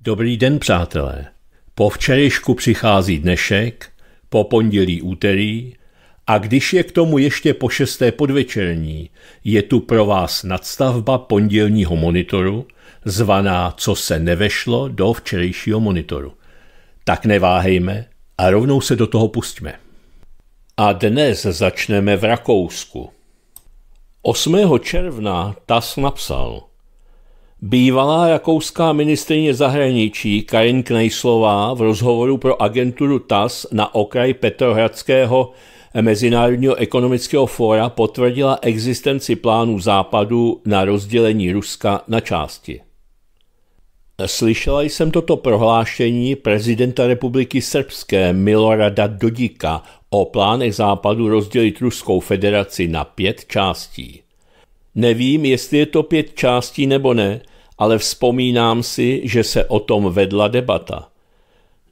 Dobrý den, přátelé. Po včerejšku přichází dnešek, po pondělí úterý a když je k tomu ještě po šesté podvečerní, je tu pro vás nadstavba pondělního monitoru, zvaná Co se nevešlo do včerejšího monitoru. Tak neváhejme a rovnou se do toho pustíme. A dnes začneme v Rakousku. 8. června TAS napsal – Bývalá rakouská ministrině zahraničí Karin Knejslová v rozhovoru pro agenturu TAS na okraj Petrohradského Mezinárodního ekonomického fóra potvrdila existenci plánů Západu na rozdělení Ruska na části. Slyšela jsem toto prohlášení prezidenta republiky Srbské Milorada Dodika o plánech Západu rozdělit Ruskou federaci na pět částí. Nevím, jestli je to pět částí nebo ne, ale vzpomínám si, že se o tom vedla debata.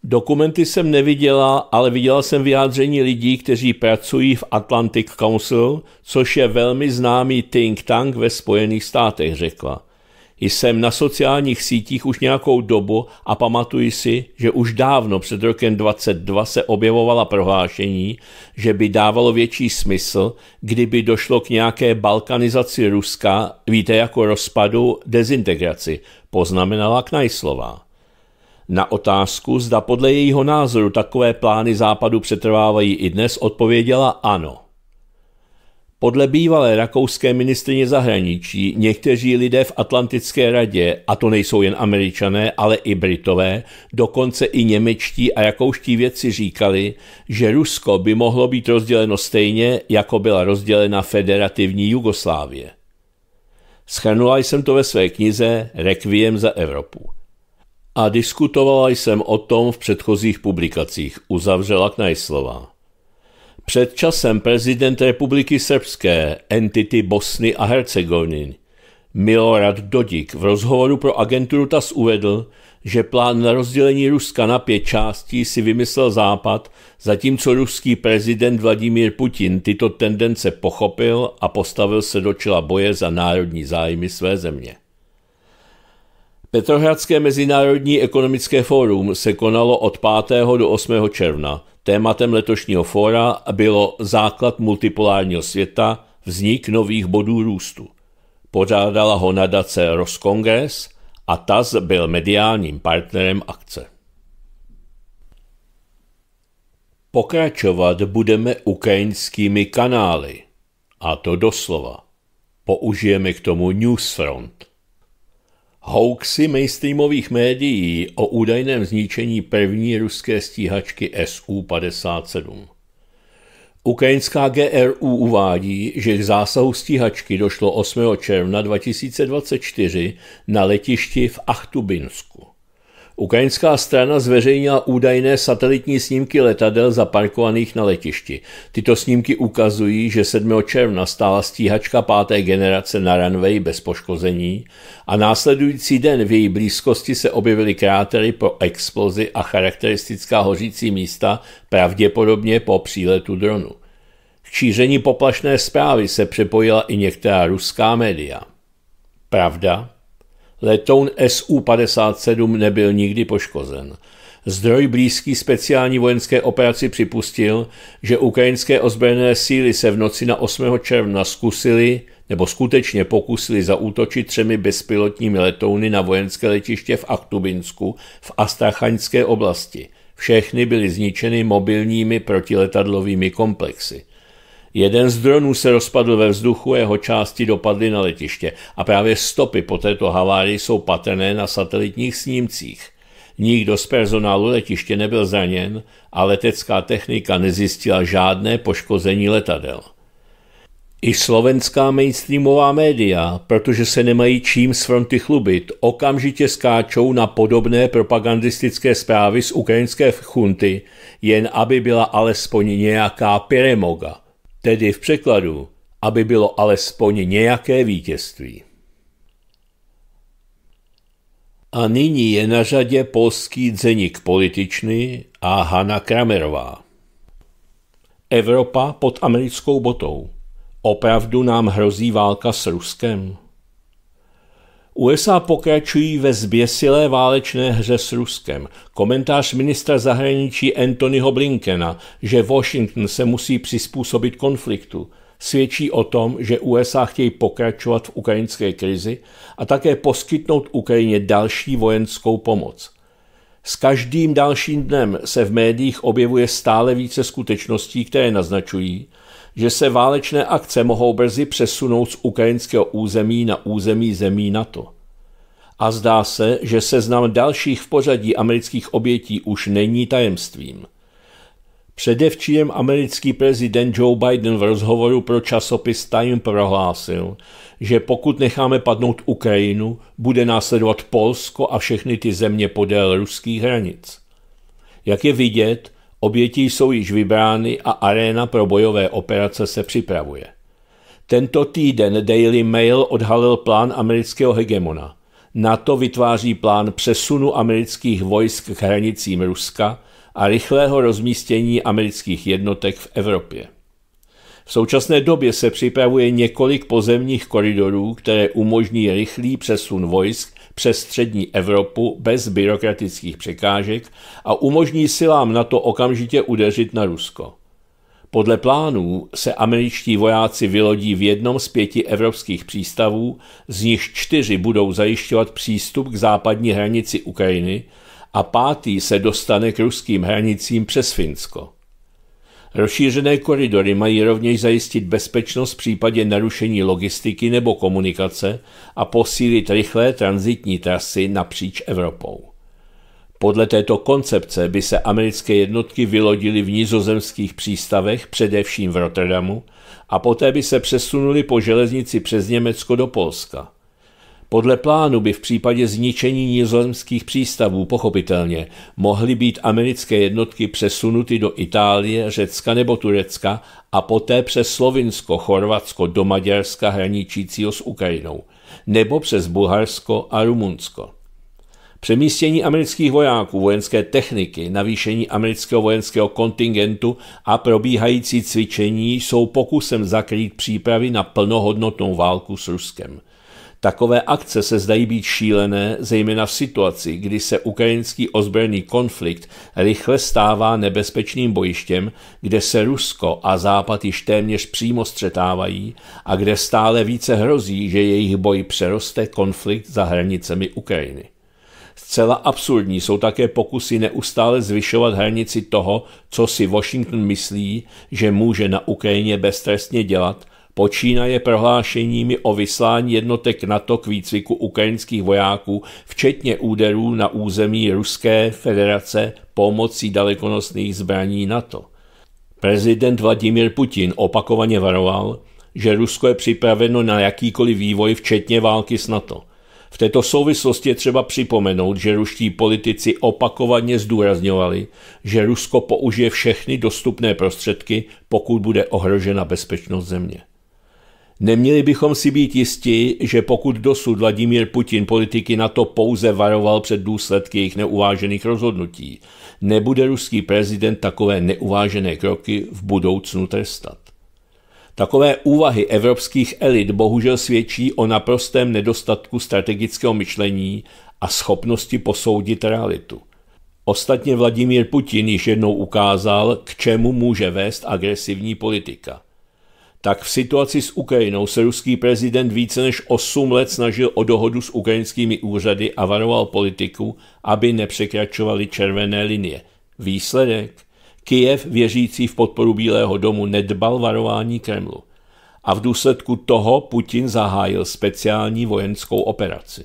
Dokumenty jsem neviděla, ale viděla jsem vyjádření lidí, kteří pracují v Atlantic Council, což je velmi známý think tank ve Spojených státech, řekla. Jsem na sociálních sítích už nějakou dobu a pamatuji si, že už dávno před rokem 22 se objevovala prohlášení, že by dávalo větší smysl, kdyby došlo k nějaké balkanizaci Ruska, víte, jako rozpadu, dezintegraci, poznamenala Knajslová. Na otázku, zda podle jejího názoru takové plány západu přetrvávají i dnes, odpověděla ano. Podle bývalé rakouské ministrině zahraničí někteří lidé v Atlantické radě, a to nejsou jen američané, ale i britové, dokonce i němečtí a jakouští vědci říkali, že Rusko by mohlo být rozděleno stejně, jako byla rozdělena federativní Jugoslávie. Schrnula jsem to ve své knize Requiem za Evropu. A diskutovala jsem o tom v předchozích publikacích, uzavřela Knajslová. Před časem prezident republiky srbské entity Bosny a Hercegoviny Milorad Dodik v rozhovoru pro agenturu TAS uvedl, že plán na rozdělení Ruska na pět částí si vymyslel Západ, zatímco ruský prezident Vladimír Putin tyto tendence pochopil a postavil se do čela boje za národní zájmy své země. Petrohradské mezinárodní ekonomické fórum se konalo od 5. do 8. června. Tématem letošního fóra bylo základ multipolárního světa, vznik nových bodů růstu. Pořádala ho nadace Roskongres a TAS byl mediálním partnerem akce. Pokračovat budeme ukrajinskými kanály. A to doslova. Použijeme k tomu Newsfront. Hoaxy mainstreamových médií o údajném zničení první ruské stíhačky SU-57. Ukrajinská GRU uvádí, že k zásahu stíhačky došlo 8. června 2024 na letišti v Achtubinsku. Ukrajinská strana zveřejnila údajné satelitní snímky letadel zaparkovaných na letišti. Tyto snímky ukazují, že 7. června stála stíhačka páté generace na runway bez poškození a následující den v její blízkosti se objevily krátery po explozi a charakteristická hořící místa, pravděpodobně po příletu dronu. K šíření poplašné zprávy se připojila i některá ruská média. Pravda, Letoun SU-57 nebyl nikdy poškozen. Zdroj blízký speciální vojenské operaci připustil, že ukrajinské ozbrojené síly se v noci na 8. června zkusili nebo skutečně pokusili zaútočit třemi bezpilotními letouny na vojenské letiště v Aktubinsku v Astrachaňské oblasti. Všechny byly zničeny mobilními protiletadlovými komplexy. Jeden z dronů se rozpadl ve vzduchu, jeho části dopadly na letiště a právě stopy po této havárii jsou patrné na satelitních snímcích. Nikdo z personálu letiště nebyl zraněn a letecká technika nezjistila žádné poškození letadel. I slovenská mainstreamová média, protože se nemají čím z fronty chlubit, okamžitě skáčou na podobné propagandistické zprávy z ukrajinské chunty, jen aby byla alespoň nějaká pyremoga – tedy v překladu, aby bylo alespoň nějaké vítězství. A nyní je na řadě polský dzeník političný a Hanna Kramerová. Evropa pod americkou botou. Opravdu nám hrozí válka s Ruskem? USA pokračují ve zběsilé válečné hře s Ruskem. Komentář ministra zahraničí Anthonyho Blinkena, že Washington se musí přizpůsobit konfliktu, svědčí o tom, že USA chtějí pokračovat v ukrajinské krizi a také poskytnout Ukrajině další vojenskou pomoc. S každým dalším dnem se v médiích objevuje stále více skutečností, které naznačují, že se válečné akce mohou brzy přesunout z ukrajinského území na území zemí NATO. A zdá se, že seznam dalších v pořadí amerických obětí už není tajemstvím. Předevčírem americký prezident Joe Biden v rozhovoru pro časopis Time prohlásil, že pokud necháme padnout Ukrajinu, bude následovat Polsko a všechny ty země podél ruských hranic. Jak je vidět, Oběti jsou již vybrány a aréna pro bojové operace se připravuje. Tento týden Daily Mail odhalil plán amerického hegemona. NATO vytváří plán přesunu amerických vojsk k hranicím Ruska a rychlého rozmístění amerických jednotek v Evropě. V současné době se připravuje několik pozemních koridorů, které umožní rychlý přesun vojsk přes střední Evropu bez byrokratických překážek a umožní silám na to okamžitě udeřit na Rusko. Podle plánů se američtí vojáci vylodí v jednom z pěti evropských přístavů, z nich čtyři budou zajišťovat přístup k západní hranici Ukrajiny a pátý se dostane k ruským hranicím přes Finsko. Rozšířené koridory mají rovněž zajistit bezpečnost v případě narušení logistiky nebo komunikace a posílit rychlé transitní trasy napříč Evropou. Podle této koncepce by se americké jednotky vylodily v nizozemských přístavech, především v Rotterdamu, a poté by se přesunuli po železnici přes Německo do Polska – podle plánu by v případě zničení nizozemských přístavů pochopitelně mohly být americké jednotky přesunuty do Itálie, Řecka nebo Turecka a poté přes Slovinsko, Chorvatsko do Maďarska hraničícího s Ukrajinou nebo přes Bulharsko a Rumunsko. Přemístění amerických vojáků, vojenské techniky, navýšení amerického vojenského kontingentu a probíhající cvičení jsou pokusem zakrýt přípravy na plnohodnotnou válku s Ruskem. Takové akce se zdají být šílené, zejména v situaci, kdy se ukrajinský ozbrojený konflikt rychle stává nebezpečným bojištěm, kde se Rusko a Západ již téměř přímo střetávají a kde stále více hrozí, že jejich boj přeroste konflikt za hranicemi Ukrajiny. Zcela absurdní jsou také pokusy neustále zvyšovat hranici toho, co si Washington myslí, že může na Ukrajině beztrestně dělat počínaje prohlášeními o vyslání jednotek NATO k výcviku ukrajinských vojáků, včetně úderů na území Ruské federace pomocí dalekonosných zbraní NATO. Prezident Vladimir Putin opakovaně varoval, že Rusko je připraveno na jakýkoliv vývoj, včetně války s NATO. V této souvislosti je třeba připomenout, že ruští politici opakovaně zdůrazňovali, že Rusko použije všechny dostupné prostředky, pokud bude ohrožena bezpečnost země. Neměli bychom si být jisti, že pokud dosud Vladimír Putin politiky na to pouze varoval před důsledky jejich neuvážených rozhodnutí, nebude ruský prezident takové neuvážené kroky v budoucnu trestat. Takové úvahy evropských elit bohužel svědčí o naprostém nedostatku strategického myšlení a schopnosti posoudit realitu. Ostatně Vladimír Putin již jednou ukázal, k čemu může vést agresivní politika tak v situaci s Ukrajinou se ruský prezident více než 8 let snažil o dohodu s ukrajinskými úřady a varoval politiku, aby nepřekračovali červené linie. Výsledek? Kijev, věřící v podporu Bílého domu, nedbal varování Kremlu. A v důsledku toho Putin zahájil speciální vojenskou operaci.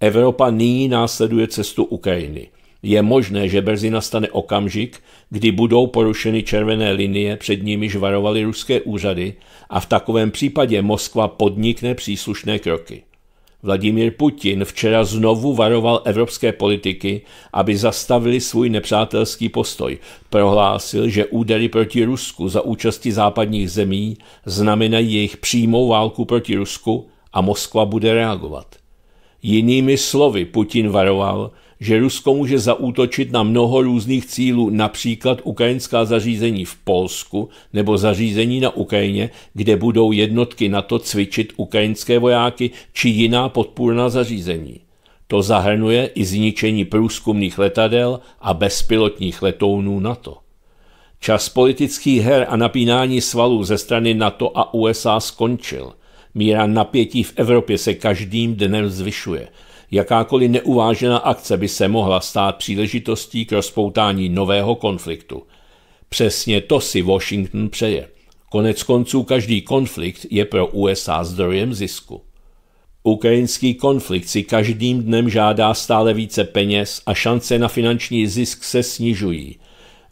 Evropa nyní následuje cestu Ukrajiny – je možné, že brzy nastane okamžik, kdy budou porušeny červené linie, před nimiž varovaly ruské úřady a v takovém případě Moskva podnikne příslušné kroky. Vladimír Putin včera znovu varoval evropské politiky, aby zastavili svůj nepřátelský postoj. Prohlásil, že údery proti Rusku za účasti západních zemí znamenají jejich přímou válku proti Rusku a Moskva bude reagovat. Jinými slovy Putin varoval, že Rusko může zaútočit na mnoho různých cílů, například ukrajinská zařízení v Polsku nebo zařízení na Ukrajině, kde budou jednotky NATO cvičit ukrajinské vojáky či jiná podpůrná zařízení. To zahrnuje i zničení průzkumných letadel a bezpilotních letounů NATO. Čas politických her a napínání svalů ze strany NATO a USA skončil. Míra napětí v Evropě se každým dnem zvyšuje – Jakákoliv neuvážená akce by se mohla stát příležitostí k rozpoutání nového konfliktu. Přesně to si Washington přeje. Konec konců každý konflikt je pro USA zdrojem zisku. Ukrajinský konflikt si každým dnem žádá stále více peněz a šance na finanční zisk se snižují.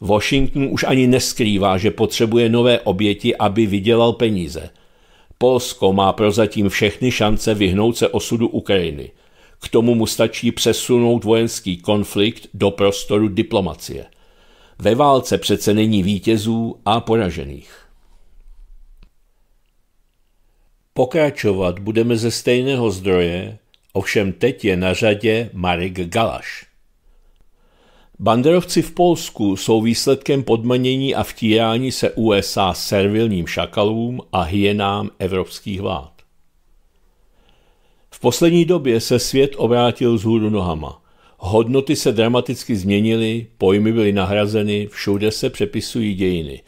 Washington už ani neskrývá, že potřebuje nové oběti, aby vydělal peníze. Polsko má prozatím všechny šance vyhnout se osudu Ukrajiny. K tomu mu stačí přesunout vojenský konflikt do prostoru diplomacie. Ve válce přece není vítězů a poražených. Pokračovat budeme ze stejného zdroje, ovšem teď je na řadě Marek Galaš. Banderovci v Polsku jsou výsledkem podmanění a vtírání se USA servilním šakalům a hyenám evropských vlád. V poslední době se svět obrátil z hůru nohama. Hodnoty se dramaticky změnily, pojmy byly nahrazeny, všude se přepisují dějiny.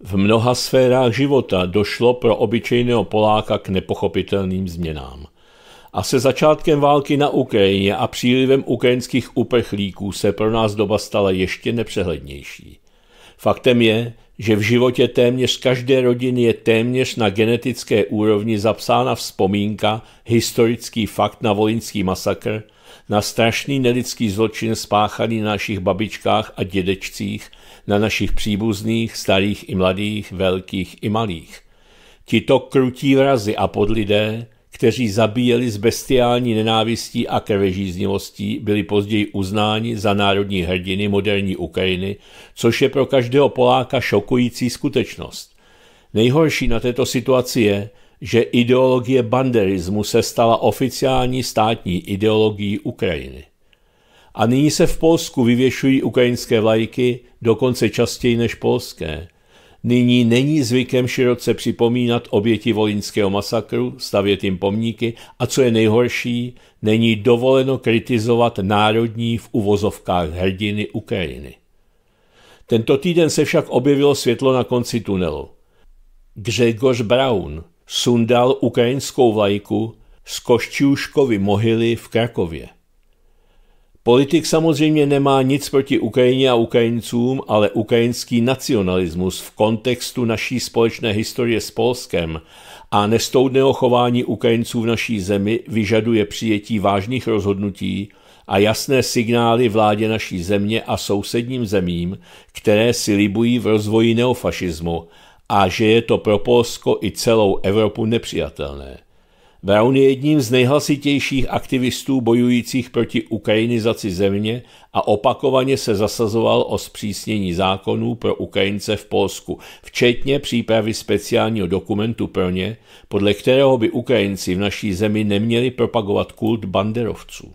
V mnoha sférách života došlo pro obyčejného Poláka k nepochopitelným změnám. A se začátkem války na Ukrajině a přílivem ukrajinských uprchlíků se pro nás doba stala ještě nepřehlednější. Faktem je, že v životě téměř každé rodiny je téměř na genetické úrovni zapsána vzpomínka, historický fakt na volinský masakr, na strašný nelidský zločin spáchaný na našich babičkách a dědečcích, na našich příbuzných, starých i mladých, velkých i malých. Tito krutí vrazy a podlidé, kteří zabíjeli s bestiální nenávistí a krvežíznivostí, byli později uznáni za národní hrdiny moderní Ukrajiny, což je pro každého Poláka šokující skutečnost. Nejhorší na této situaci je, že ideologie banderismu se stala oficiální státní ideologií Ukrajiny. A nyní se v Polsku vyvěšují ukrajinské vlajky dokonce častěji než polské – Nyní není zvykem široce připomínat oběti volinského masakru, stavět jim pomníky a co je nejhorší, není dovoleno kritizovat národní v uvozovkách hrdiny Ukrajiny. Tento týden se však objevilo světlo na konci tunelu. Gregor Braun sundal ukrajinskou vlajku z Koščiuškovy mohyly v Krakově. Politik samozřejmě nemá nic proti Ukrajině a Ukrajincům, ale ukrajinský nacionalismus v kontextu naší společné historie s Polskem a nestoudného chování Ukrajinců v naší zemi vyžaduje přijetí vážných rozhodnutí a jasné signály vládě naší země a sousedním zemím, které si libují v rozvoji neofašismu a že je to pro Polsko i celou Evropu nepřijatelné. Brown je jedním z nejhlasitějších aktivistů bojujících proti ukrajinizaci země a opakovaně se zasazoval o zpřísnění zákonů pro Ukrajince v Polsku, včetně přípravy speciálního dokumentu pro ně, podle kterého by Ukrajinci v naší zemi neměli propagovat kult banderovců.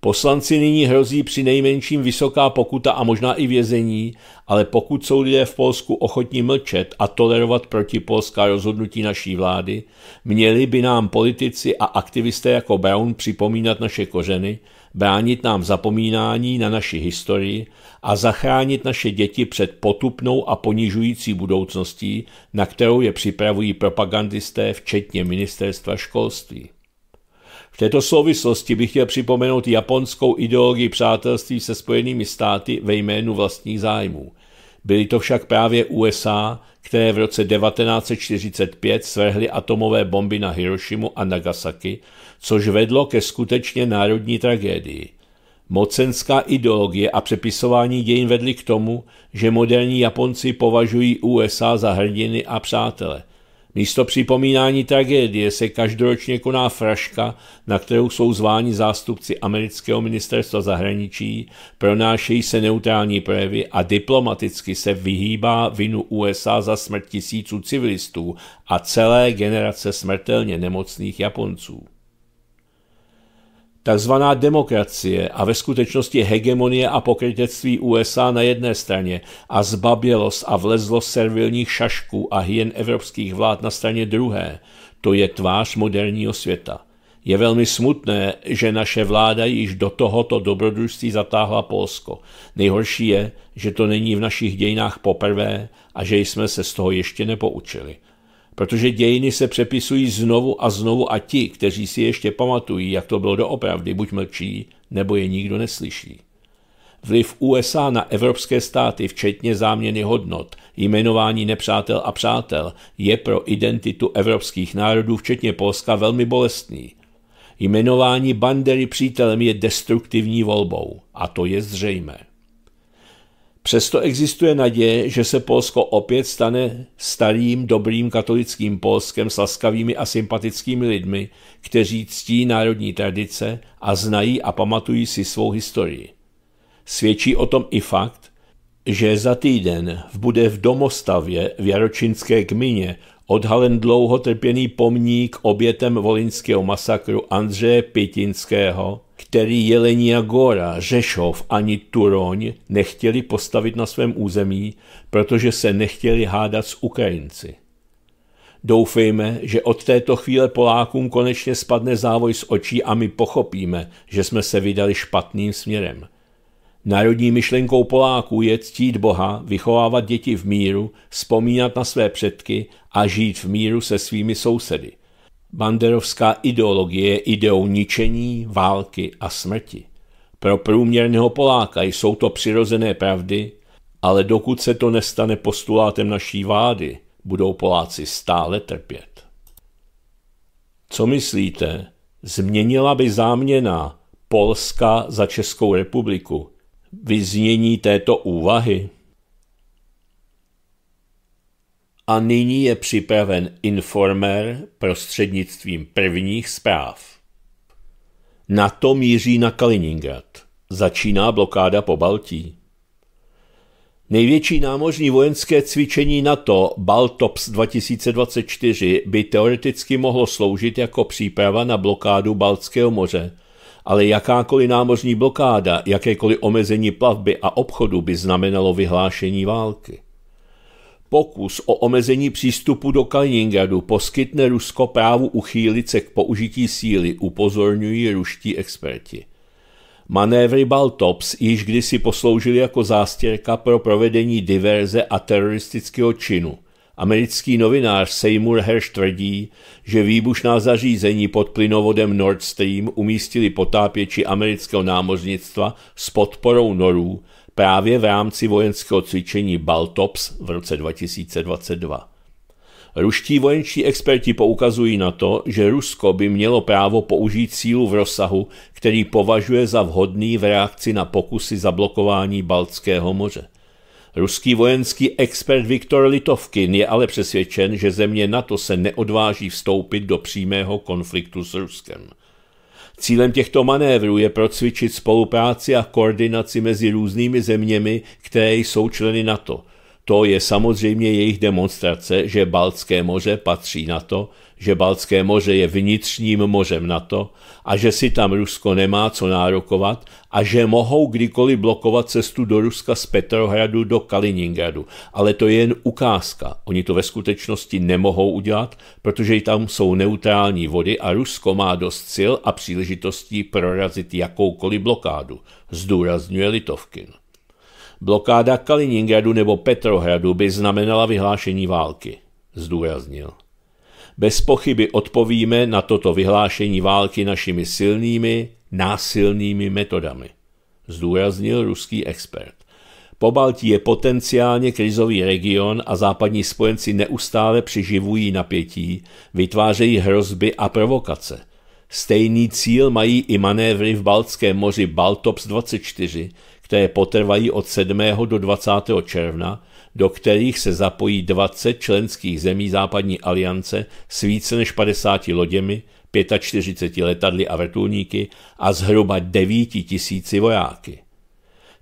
Poslanci nyní hrozí při nejmenším vysoká pokuta a možná i vězení, ale pokud jsou lidé v Polsku ochotní mlčet a tolerovat proti rozhodnutí naší vlády, měli by nám politici a aktivisté jako Brown připomínat naše kořeny, bránit nám zapomínání na naši historii a zachránit naše děti před potupnou a ponižující budoucností, na kterou je připravují propagandisté, včetně ministerstva školství této souvislosti bych chtěl připomenout japonskou ideologii přátelství se Spojenými státy ve jménu vlastních zájmů. Byly to však právě USA, které v roce 1945 svrhly atomové bomby na Hirošimu a Nagasaki, což vedlo ke skutečně národní tragédii. Mocenská ideologie a přepisování dějin vedly k tomu, že moderní Japonci považují USA za hrdiny a přátele – Místo připomínání tragédie se každoročně koná fraška, na kterou jsou zváni zástupci amerického ministerstva zahraničí, pronášejí se neutrální projevy a diplomaticky se vyhýbá vinu USA za smrt tisíců civilistů a celé generace smrtelně nemocných Japonců. Takzvaná demokracie a ve skutečnosti hegemonie a pokrytectví USA na jedné straně a zbabělost a vlezlost servilních šašků a hyen evropských vlád na straně druhé, to je tvář moderního světa. Je velmi smutné, že naše vláda již do tohoto dobrodružství zatáhla Polsko. Nejhorší je, že to není v našich dějinách poprvé a že jsme se z toho ještě nepoučili protože dějiny se přepisují znovu a znovu a ti, kteří si ještě pamatují, jak to bylo doopravdy, buď mlčí, nebo je nikdo neslyší. Vliv USA na evropské státy, včetně záměny hodnot, jmenování nepřátel a přátel, je pro identitu evropských národů, včetně Polska, velmi bolestný. Jmenování bandery přítelem je destruktivní volbou, a to je zřejmé. Přesto existuje naděje, že se Polsko opět stane starým, dobrým katolickým Polskem s laskavými a sympatickými lidmi, kteří ctí národní tradice a znají a pamatují si svou historii. Svědčí o tom i fakt, že za týden bude v domostavě v Jaročinské kmině odhalen dlouho trpěný pomník obětem volinského masakru Andřeje Pitinského, který Jelenia Gora, Řešov ani Turoň nechtěli postavit na svém území, protože se nechtěli hádat s Ukrajinci. Doufejme, že od této chvíle Polákům konečně spadne závoj z očí a my pochopíme, že jsme se vydali špatným směrem – Národní myšlenkou Poláků je ctít Boha, vychovávat děti v míru, vzpomínat na své předky a žít v míru se svými sousedy. Banderovská ideologie je ideou ničení, války a smrti. Pro průměrného Poláka jsou to přirozené pravdy, ale dokud se to nestane postulátem naší vlády, budou Poláci stále trpět. Co myslíte, změnila by záměna Polska za Českou republiku vyznění této úvahy. A nyní je připraven informer prostřednictvím prvních zpráv. Na to míří na Kaliningrad. Začíná blokáda po Baltí. Největší námořní vojenské cvičení NATO Baltops 2024 by teoreticky mohlo sloužit jako příprava na blokádu Baltského moře – ale jakákoliv námořní blokáda, jakékoliv omezení plavby a obchodu by znamenalo vyhlášení války. Pokus o omezení přístupu do Kaliningradu poskytne Rusko právu uchýlit se k použití síly, upozorňují ruští experti. Manévry Baltops již kdysi posloužily jako zástěrka pro provedení diverze a teroristického činu – Americký novinář Seymour Hersh tvrdí, že výbušná zařízení pod plynovodem Nord Stream umístili potápěči amerického námořnictva s podporou norů právě v rámci vojenského cvičení Baltops v roce 2022. Ruští vojenčí experti poukazují na to, že Rusko by mělo právo použít sílu v rozsahu, který považuje za vhodný v reakci na pokusy zablokování Baltského moře. Ruský vojenský expert Viktor Litovkin je ale přesvědčen, že země NATO se neodváží vstoupit do přímého konfliktu s Ruskem. Cílem těchto manévrů je procvičit spolupráci a koordinaci mezi různými zeměmi, které jsou členy NATO. To je samozřejmě jejich demonstrace, že Baltské moře patří NATO že Balcké moře je vnitřním mořem NATO a že si tam Rusko nemá co nárokovat a že mohou kdykoliv blokovat cestu do Ruska z Petrohradu do Kaliningradu. Ale to je jen ukázka. Oni to ve skutečnosti nemohou udělat, protože tam jsou neutrální vody a Rusko má dost sil a příležitostí prorazit jakoukoliv blokádu, zdůrazňuje Litovkin. Blokáda Kaliningradu nebo Petrohradu by znamenala vyhlášení války, zdůraznil bez pochyby odpovíme na toto vyhlášení války našimi silnými, násilnými metodami, zdůraznil ruský expert. Pobaltí je potenciálně krizový region a západní spojenci neustále přiživují napětí, vytvářejí hrozby a provokace. Stejný cíl mají i manévry v Baltském moři Baltops 24, které potrvají od 7. do 20. června do kterých se zapojí 20 členských zemí západní aliance s více než 50 loděmi, 45 letadly a vrtulníky a zhruba 9 tisíci vojáky.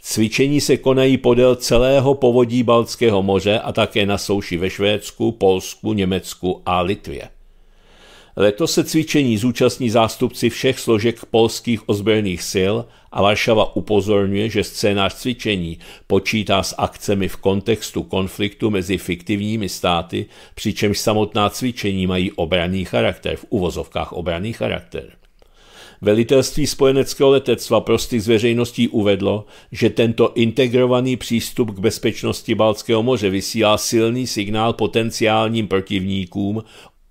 Cvičení se konají podél celého povodí Baltského moře a také na souši ve Švédsku, Polsku, Německu a Litvě. Letos se cvičení zúčastní zástupci všech složek polských ozbrojených sil a Varšava upozorňuje, že scénář cvičení počítá s akcemi v kontextu konfliktu mezi fiktivními státy, přičemž samotná cvičení mají obraný charakter, v uvozovkách obraný charakter. Velitelství spojeneckého letectva prostých z veřejností uvedlo, že tento integrovaný přístup k bezpečnosti Balckého moře vysílá silný signál potenciálním protivníkům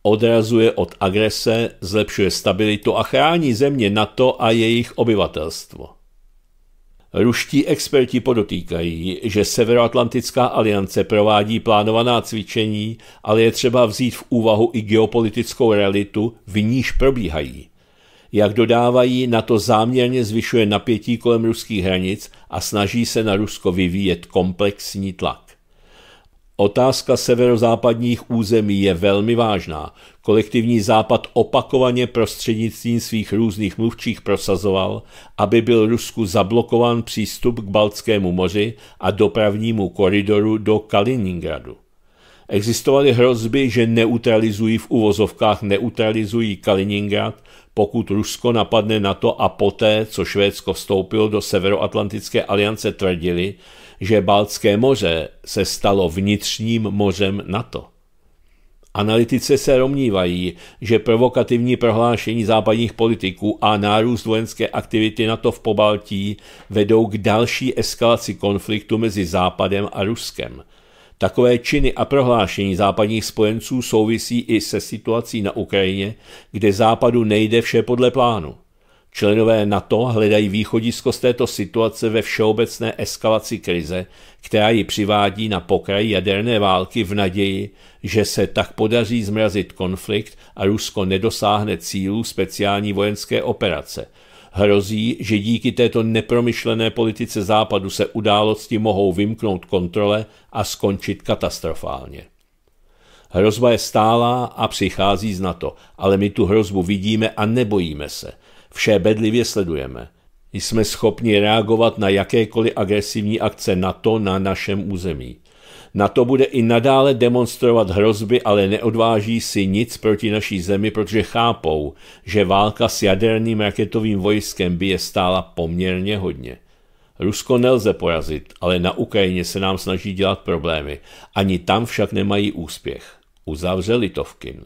odrazuje od agrese, zlepšuje stabilitu a chrání země NATO a jejich obyvatelstvo. Ruští experti podotýkají, že Severoatlantická aliance provádí plánovaná cvičení, ale je třeba vzít v úvahu i geopolitickou realitu, v níž probíhají. Jak dodávají, na to záměrně zvyšuje napětí kolem ruských hranic a snaží se na Rusko vyvíjet komplexní tlak. Otázka severozápadních území je velmi vážná. Kolektivní západ opakovaně prostřednictvím svých různých mluvčích prosazoval, aby byl Rusku zablokován přístup k Baltskému moři a dopravnímu koridoru do Kaliningradu. Existovaly hrozby, že neutralizují v uvozovkách neutralizují Kaliningrad, pokud Rusko napadne na to a poté, co Švédsko vstoupilo do Severoatlantické aliance, tvrdili, že Baltské moře se stalo vnitřním mořem NATO. Analytice se domnívají, že provokativní prohlášení západních politiků a nárůst vojenské aktivity NATO v Pobaltí vedou k další eskalaci konfliktu mezi Západem a Ruskem. Takové činy a prohlášení západních spojenců souvisí i se situací na Ukrajině, kde Západu nejde vše podle plánu. Členové NATO hledají východisko z této situace ve všeobecné eskalaci krize, která ji přivádí na pokraj jaderné války v naději, že se tak podaří zmrazit konflikt a Rusko nedosáhne cílů speciální vojenské operace. Hrozí, že díky této nepromyšlené politice západu se události mohou vymknout kontrole a skončit katastrofálně. Hrozba je stálá a přichází z NATO, ale my tu hrozbu vidíme a nebojíme se – vše bedlivě sledujeme. Jsme schopni reagovat na jakékoliv agresivní akce NATO na našem území. NATO bude i nadále demonstrovat hrozby, ale neodváží si nic proti naší zemi, protože chápou, že válka s jaderným raketovým vojskem by je stála poměrně hodně. Rusko nelze porazit, ale na Ukrajině se nám snaží dělat problémy. Ani tam však nemají úspěch. Uzavře Tovkin.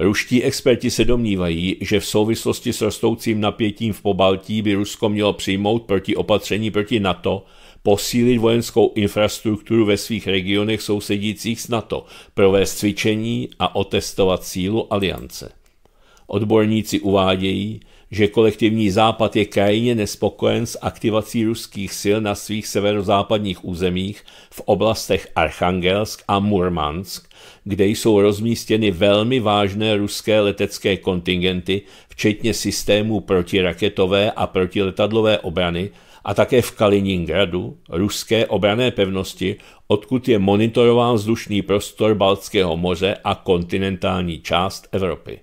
Ruští experti se domnívají, že v souvislosti s rostoucím napětím v Pobaltí by Rusko mělo přijmout proti opatření proti NATO, posílit vojenskou infrastrukturu ve svých regionech sousedících s NATO, provést cvičení a otestovat sílu aliance. Odborníci uvádějí, že kolektivní západ je krajně nespokojen s aktivací ruských sil na svých severozápadních územích v oblastech Archangelsk a Murmansk kde jsou rozmístěny velmi vážné ruské letecké kontingenty, včetně systémů protiraketové a protiletadlové obrany, a také v Kaliningradu, ruské obrané pevnosti, odkud je monitorován vzdušný prostor Baltského moře a kontinentální část Evropy.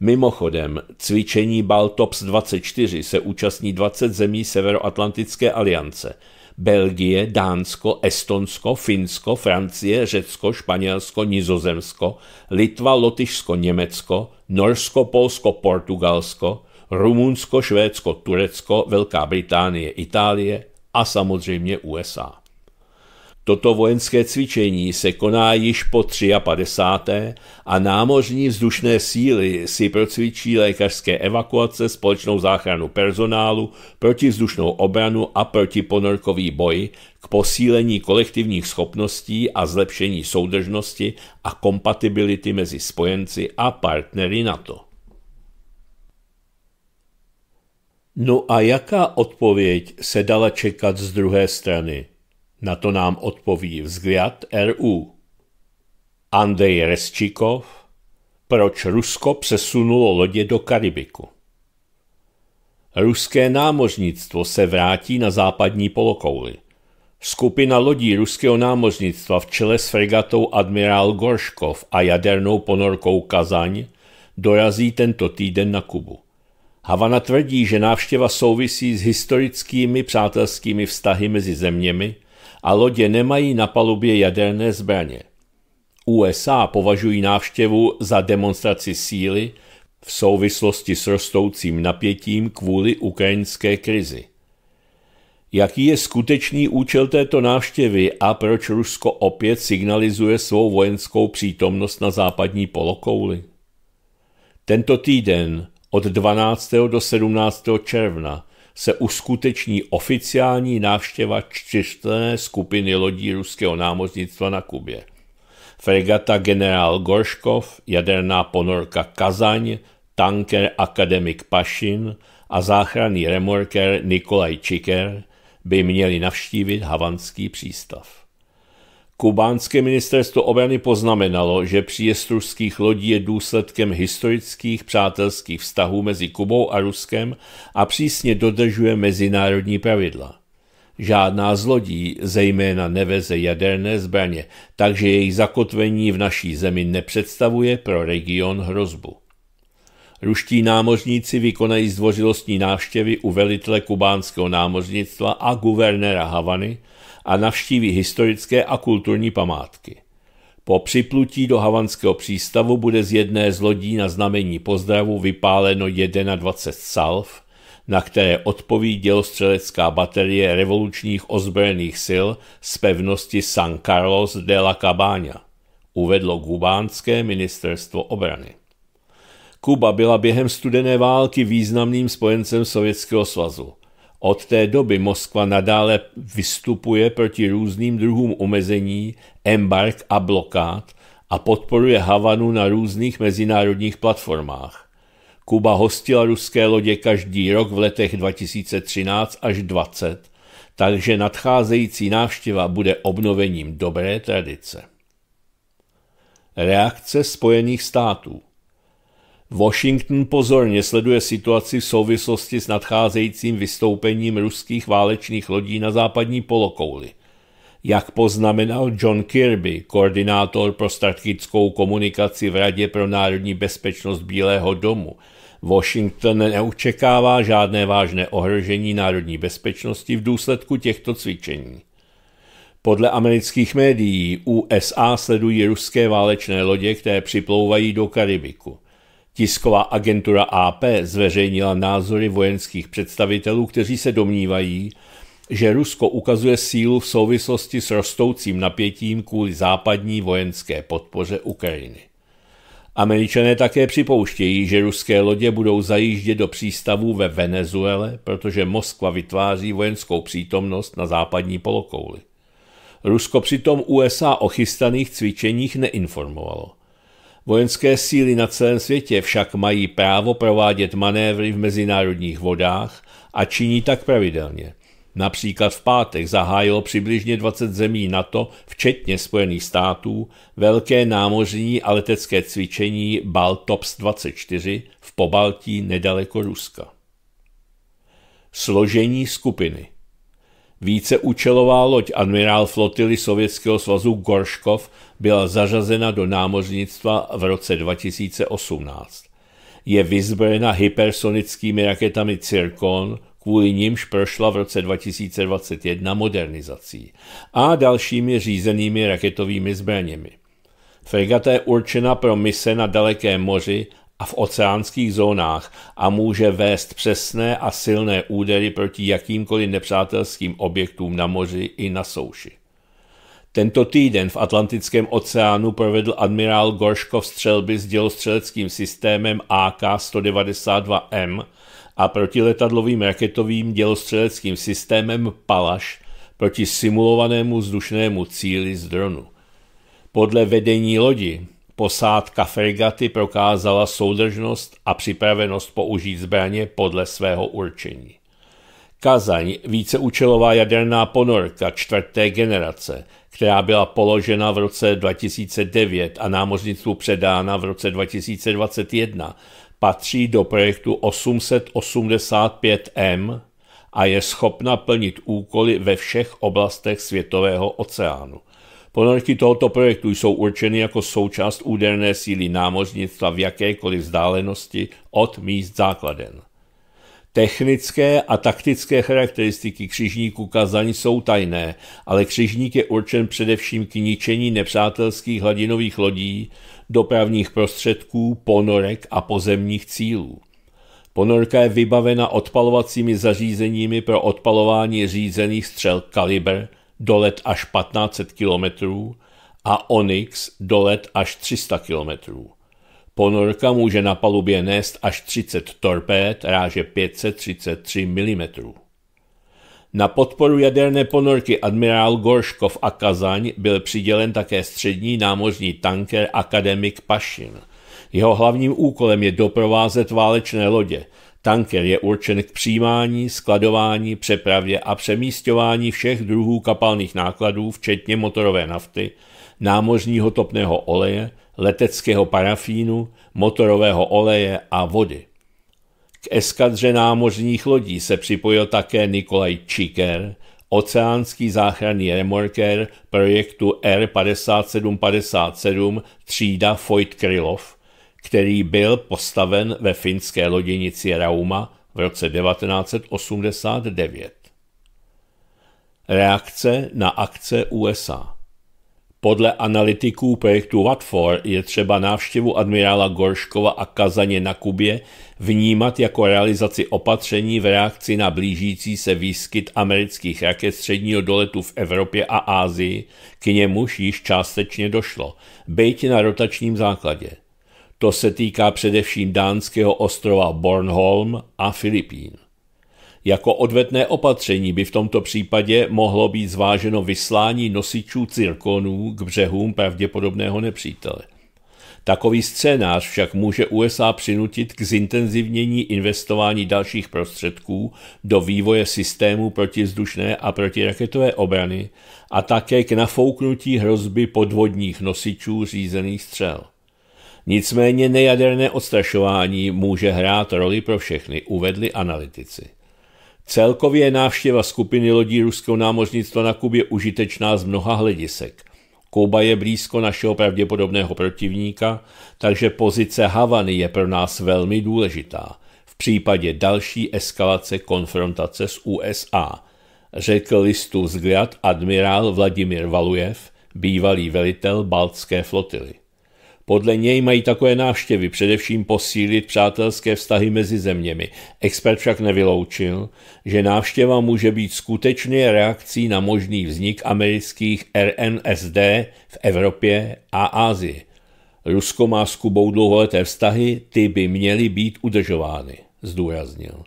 Mimochodem, cvičení Baltops 24 se účastní 20 zemí Severoatlantické aliance – Belgie, Dánsko, Estonsko, Finsko, Francie, Řecko, Španělsko, Nizozemsko, Litva, Lotyšsko, Německo, Norsko, Polsko, Portugalsko, Rumunsko, Švédsko, Turecko, Velká Británie, Itálie a samozřejmě USA. Toto vojenské cvičení se koná již po 53. a námořní vzdušné síly si procvičí lékařské evakuace, společnou záchranu personálu, protivzdušnou obranu a protiponorkový boj k posílení kolektivních schopností a zlepšení soudržnosti a kompatibility mezi spojenci a partnery NATO. No a jaká odpověď se dala čekat z druhé strany? Na to nám odpoví vzгляd RU. Andrej Resčíkov. Proč Rusko přesunulo lodě do Karibiku? Ruské námořnictvo se vrátí na západní polokouli. Skupina lodí ruského námořnictva v čele s fregatou Admirál Gorškov a jadernou ponorkou Kazaň dorazí tento týden na Kubu. Havana tvrdí, že návštěva souvisí s historickými přátelskými vztahy mezi zeměmi a lodě nemají na palubě jaderné zbraně. USA považují návštěvu za demonstraci síly v souvislosti s rostoucím napětím kvůli ukrajinské krizi. Jaký je skutečný účel této návštěvy a proč Rusko opět signalizuje svou vojenskou přítomnost na západní polokouli? Tento týden od 12. do 17. června se uskuteční oficiální návštěva čtyřčlenné skupiny lodí ruského námořnictva na Kubě. Fregata generál Gorškov, jaderná ponorka Kazaň, tanker akademik Pašin a záchranný remorker Nikolaj Čiker by měli navštívit havanský přístav. Kubánské ministerstvo obrany poznamenalo, že příjezd ruských lodí je důsledkem historických přátelských vztahů mezi Kubou a Ruskem a přísně dodržuje mezinárodní pravidla. Žádná z lodí zejména neveze jaderné zbraně, takže jejich zakotvení v naší zemi nepředstavuje pro region hrozbu. Ruští námořníci vykonají zdvořilostní návštěvy u velitele kubánského námořnictva a guvernéra Havany – a navštíví historické a kulturní památky. Po připlutí do havanského přístavu bude z jedné z lodí na znamení pozdravu vypáleno 21 salv, na které odpoví dělostřelecká baterie revolučních ozbrojených sil z pevnosti San Carlos de la Cabana, uvedlo kubánské ministerstvo obrany. Kuba byla během studené války významným spojencem Sovětského svazu – od té doby Moskva nadále vystupuje proti různým druhům omezení, embark a blokád a podporuje Havanu na různých mezinárodních platformách. Kuba hostila ruské lodě každý rok v letech 2013 až 20, takže nadcházející návštěva bude obnovením dobré tradice. Reakce Spojených států – Washington pozorně sleduje situaci v souvislosti s nadcházejícím vystoupením ruských válečných lodí na západní polokouli. Jak poznamenal John Kirby, koordinátor pro strategickou komunikaci v Radě pro národní bezpečnost Bílého domu, Washington neočekává žádné vážné ohrožení národní bezpečnosti v důsledku těchto cvičení. Podle amerických médií USA sledují ruské válečné lodě, které připlouvají do Karibiku. Tisková agentura AP zveřejnila názory vojenských představitelů, kteří se domnívají, že Rusko ukazuje sílu v souvislosti s rostoucím napětím kvůli západní vojenské podpoře Ukrajiny. Američané také připouštějí, že ruské lodě budou zajíždět do přístavů ve Venezuele, protože Moskva vytváří vojenskou přítomnost na západní polokouli. Rusko přitom USA o chystaných cvičeních neinformovalo – Vojenské síly na celém světě však mají právo provádět manévry v mezinárodních vodách a činí tak pravidelně. Například v pátek zahájilo přibližně 20 zemí NATO, včetně Spojených států, velké námořní a letecké cvičení Baltops 24 v Pobaltí nedaleko Ruska. Složení skupiny Víceúčelová loď admirál flotily Sovětského svazu Gorškov byla zařazena do námořnictva v roce 2018. Je vyzbrojena hypersonickými raketami Cirkon, kvůli nímž prošla v roce 2021 modernizací a dalšími řízenými raketovými zbraněmi. Fregata je určena pro mise na dalekém moři a v oceánských zónách a může vést přesné a silné údery proti jakýmkoliv nepřátelským objektům na moři i na souši. Tento týden v Atlantickém oceánu provedl admirál Gorškov střelby s dělostřeleckým systémem AK-192M a protiletadlovým raketovým dělostřeleckým systémem Palaš proti simulovanému vzdušnému cíli z dronu. Podle vedení lodi Posádka fregaty prokázala soudržnost a připravenost použít zbraně podle svého určení. Kazaň, víceúčelová jaderná ponorka čtvrté generace, která byla položena v roce 2009 a námořnictvu předána v roce 2021, patří do projektu 885M a je schopna plnit úkoly ve všech oblastech Světového oceánu – Ponorky tohoto projektu jsou určeny jako součást úderné síly námořnictva v jakékoliv vzdálenosti od míst základen. Technické a taktické charakteristiky křižníku kazaň jsou tajné, ale křižník je určen především k ničení nepřátelských hladinových lodí, dopravních prostředků, ponorek a pozemních cílů. Ponorka je vybavena odpalovacími zařízeními pro odpalování řízených střel kalibr – dolet až 1500 km a Onyx dolet až 300 km. Ponorka může na palubě nést až 30 torpéd ráže 533 mm. Na podporu jaderné ponorky admirál Gorškov a Kazaň byl přidělen také střední námořní tanker Akademik Pašin. Jeho hlavním úkolem je doprovázet válečné lodě – Tanker je určen k přijímání, skladování, přepravě a přemístování všech druhů kapalných nákladů, včetně motorové nafty, námořního topného oleje, leteckého parafínu, motorového oleje a vody. K eskadře námořních lodí se připojil také Nikolaj Čiker, oceánský záchranný remorker projektu R5757 třída Foyt Krylov, který byl postaven ve finské loděnici Rauma v roce 1989. Reakce na akce USA Podle analytiků projektu Watford je třeba návštěvu admirála Gorškova a Kazaně na Kubě vnímat jako realizaci opatření v reakci na blížící se výskyt amerických raket středního doletu v Evropě a Ázii, k němuž již částečně došlo, byť na rotačním základě – to se týká především dánského ostrova Bornholm a Filipín. Jako odvetné opatření by v tomto případě mohlo být zváženo vyslání nosičů cirkonů k břehům pravděpodobného nepřítele. Takový scénář však může USA přinutit k zintenzivnění investování dalších prostředků do vývoje systému protizdušné a protiraketové obrany a také k nafouknutí hrozby podvodních nosičů řízených střel. Nicméně nejaderné odstrašování může hrát roli pro všechny, uvedli analytici. Celkově návštěva skupiny lodí ruského námořnictva na Kubě užitečná z mnoha hledisek. Kuba je blízko našeho pravděpodobného protivníka, takže pozice Havany je pro nás velmi důležitá v případě další eskalace konfrontace s USA, řekl listu zgliad admirál Vladimir Valujev, bývalý velitel Baltské flotily. Podle něj mají takové návštěvy především posílit přátelské vztahy mezi zeměmi. Expert však nevyloučil, že návštěva může být skutečně reakcí na možný vznik amerických RNSD v Evropě a Asii. Rusko má s Kubou dlouholeté vztahy, ty by měly být udržovány, zdůraznil.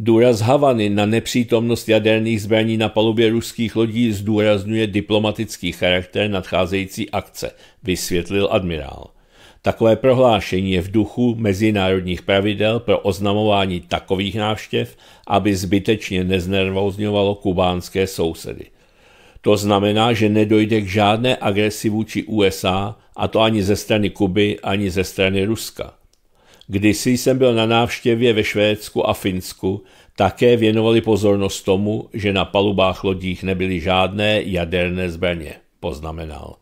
Důraz Havany na nepřítomnost jaderných zbraní na palubě ruských lodí zdůrazňuje diplomatický charakter nadcházející akce, vysvětlil admirál. Takové prohlášení je v duchu mezinárodních pravidel pro oznamování takových návštěv, aby zbytečně neznervozňovalo kubánské sousedy. To znamená, že nedojde k žádné agresivu či USA, a to ani ze strany Kuby, ani ze strany Ruska. Kdysi jsem byl na návštěvě ve Švédsku a Finsku, také věnovali pozornost tomu, že na palubách lodích nebyly žádné jaderné zbraně, poznamenal.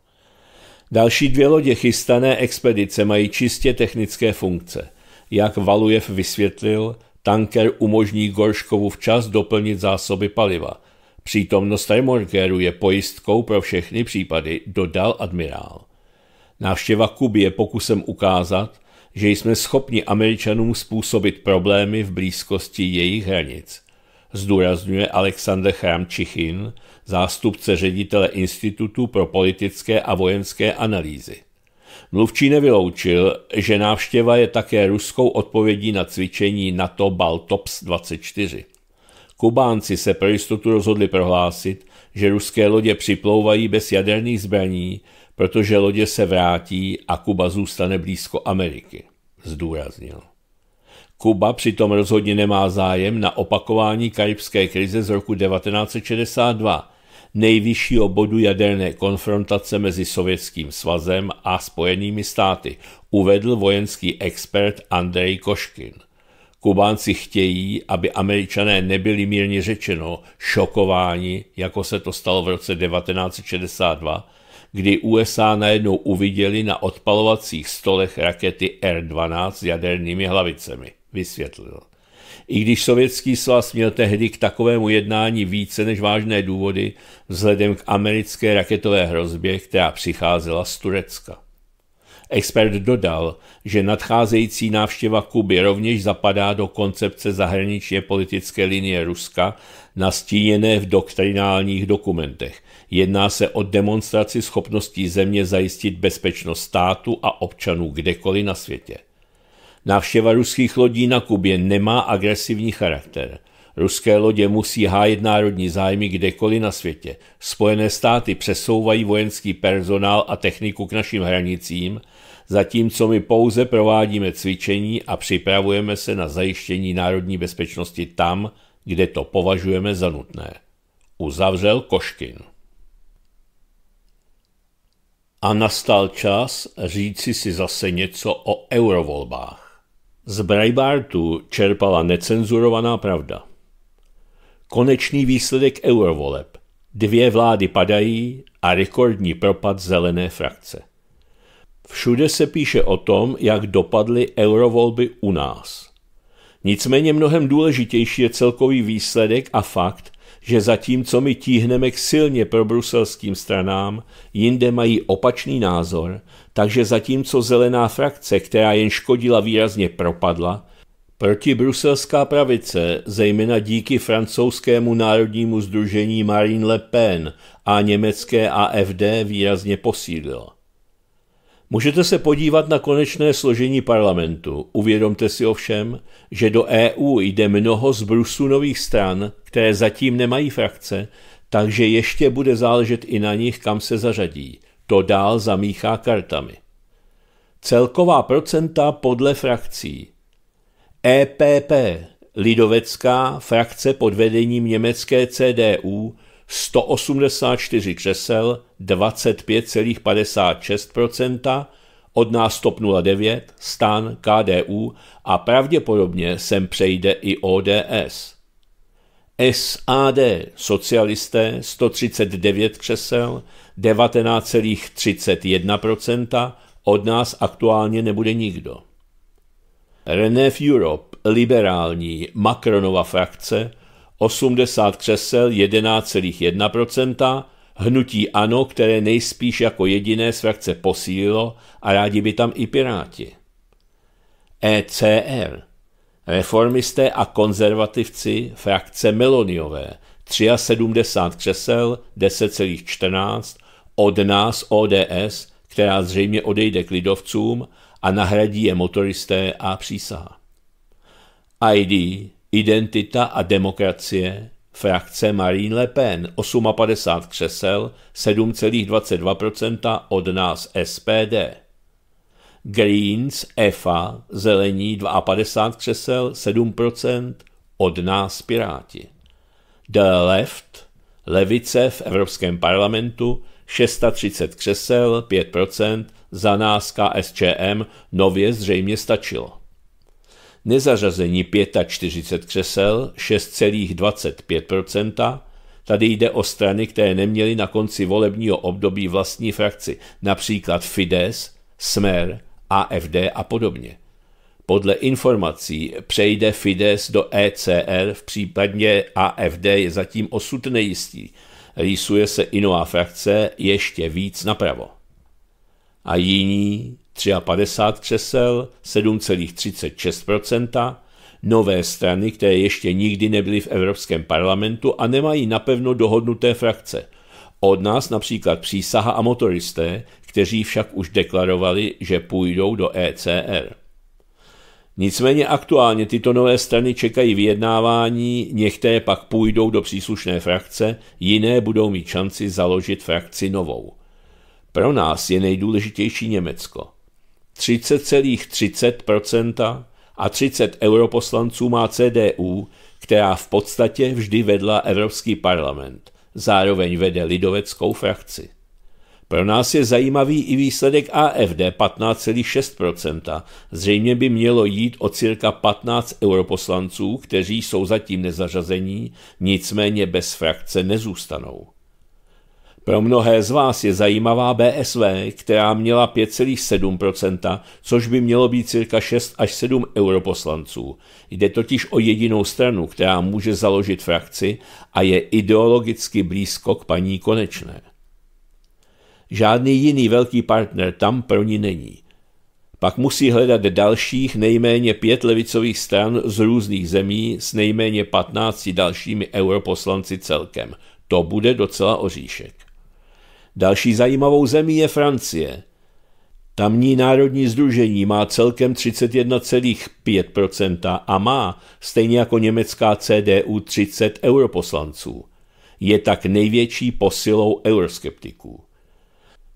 Další dvě lodě chystané expedice mají čistě technické funkce. Jak Valujev vysvětlil, tanker umožní Gorškovu včas doplnit zásoby paliva. Přítomnost Remorgeru je pojistkou pro všechny případy, dodal admirál. Návštěva Kuby je pokusem ukázat, že jsme schopni Američanům způsobit problémy v blízkosti jejich hranic, zdůrazňuje Alexander Chramčichin, zástupce ředitele Institutu pro politické a vojenské analýzy. Mluvčí nevyloučil, že návštěva je také ruskou odpovědí na cvičení NATO Baltops 24. Kubánci se pro jistotu rozhodli prohlásit, že ruské lodě připlouvají bez jaderných zbraní protože lodě se vrátí a Kuba zůstane blízko Ameriky, zdůraznil. Kuba přitom rozhodně nemá zájem na opakování karibské krize z roku 1962, nejvyššího bodu jaderné konfrontace mezi Sovětským svazem a Spojenými státy, uvedl vojenský expert Andrej Koškin. Kubánci chtějí, aby američané nebyli mírně řečeno šokováni, jako se to stalo v roce 1962, kdy USA najednou uviděli na odpalovacích stolech rakety R-12 s jadernými hlavicemi, vysvětlil. I když sovětský svaz měl tehdy k takovému jednání více než vážné důvody vzhledem k americké raketové hrozbě, která přicházela z Turecka. Expert dodal, že nadcházející návštěva Kuby rovněž zapadá do koncepce zahraničně politické linie Ruska, nastíněné v doktrinálních dokumentech, Jedná se o demonstraci schopností země zajistit bezpečnost státu a občanů kdekoliv na světě. Návštěva ruských lodí na Kubě nemá agresivní charakter. Ruské lodě musí hájit národní zájmy kdekoliv na světě. Spojené státy přesouvají vojenský personál a techniku k našim hranicím, zatímco my pouze provádíme cvičení a připravujeme se na zajištění národní bezpečnosti tam, kde to považujeme za nutné. Uzavřel Koškin. A nastal čas říci si zase něco o eurovolbách. Z Breibartu čerpala necenzurovaná pravda. Konečný výsledek eurovoleb. Dvě vlády padají a rekordní propad zelené frakce. Všude se píše o tom, jak dopadly eurovolby u nás. Nicméně mnohem důležitější je celkový výsledek a fakt, že zatímco my tíhneme k silně pro bruselským stranám, jinde mají opačný názor, takže zatímco zelená frakce, která jen škodila výrazně propadla, Protibruselská pravice, zejména díky francouzskému národnímu združení Marine Le Pen a německé AFD výrazně posílila. Můžete se podívat na konečné složení parlamentu. Uvědomte si ovšem, že do EU jde mnoho z Brusu nových stran, které zatím nemají frakce, takže ještě bude záležet i na nich, kam se zařadí. To dál zamíchá kartami. Celková procenta podle frakcí. EPP, lidovecká frakce pod vedením německé CDU, 184 křesel 25,56%, od nás TOP 09, STAN, KDU a pravděpodobně sem přejde i ODS. SAD, socialisté, 139 křesel, 19,31%, od nás aktuálně nebude nikdo. Renew Europe, liberální Macronova frakce, 80 křesel 11,1%, hnutí ANO, které nejspíš jako jediné z frakce posílilo a rádi by tam i Piráti. ECR Reformisté a konzervativci frakce Meloniové 73 křesel 10,14 od nás ODS, která zřejmě odejde k lidovcům a nahradí je motoristé a přísaha. ID Identita a demokracie, frakce Marine Le Pen, 58 křesel, 7,22% od nás SPD. Greens, EFA, zelení 52 křesel, 7%, od nás Piráti. The Left, levice v Evropském parlamentu, 630 křesel, 5%, za nás KSČM nově zřejmě stačilo nezařazení 45 křesel 6,25%, Tady jde o strany, které neměly na konci volebního období vlastní frakci, například Fides, Smer, AFD a podobně. Podle informací přejde Fides do ECR, v případě AFD je zatím osud nejistý. Rýsuje se inová frakce ještě víc napravo. A jiní 53 křesel, 7,36%, nové strany, které ještě nikdy nebyly v Evropském parlamentu a nemají napevno dohodnuté frakce. Od nás například přísaha a motoristé, kteří však už deklarovali, že půjdou do ECR. Nicméně aktuálně tyto nové strany čekají vyjednávání, některé pak půjdou do příslušné frakce, jiné budou mít šanci založit frakci novou. Pro nás je nejdůležitější Německo. 30,30% a 30 europoslanců má CDU, která v podstatě vždy vedla Evropský parlament, zároveň vede lidoveckou frakci. Pro nás je zajímavý i výsledek AFD 15,6%. Zřejmě by mělo jít o cirka 15 europoslanců, kteří jsou zatím nezařazení, nicméně bez frakce nezůstanou. Pro mnohé z vás je zajímavá BSV, která měla 5,7%, což by mělo být cirka 6 až 7 europoslanců. Jde totiž o jedinou stranu, která může založit frakci a je ideologicky blízko k paní Konečné. Žádný jiný velký partner tam pro ní není. Pak musí hledat dalších nejméně pět levicových stran z různých zemí s nejméně 15 dalšími europoslanci celkem. To bude docela oříšek. Další zajímavou zemí je Francie. Tamní národní združení má celkem 31,5% a má, stejně jako německá CDU, 30 europoslanců. Je tak největší posilou euroskeptiků.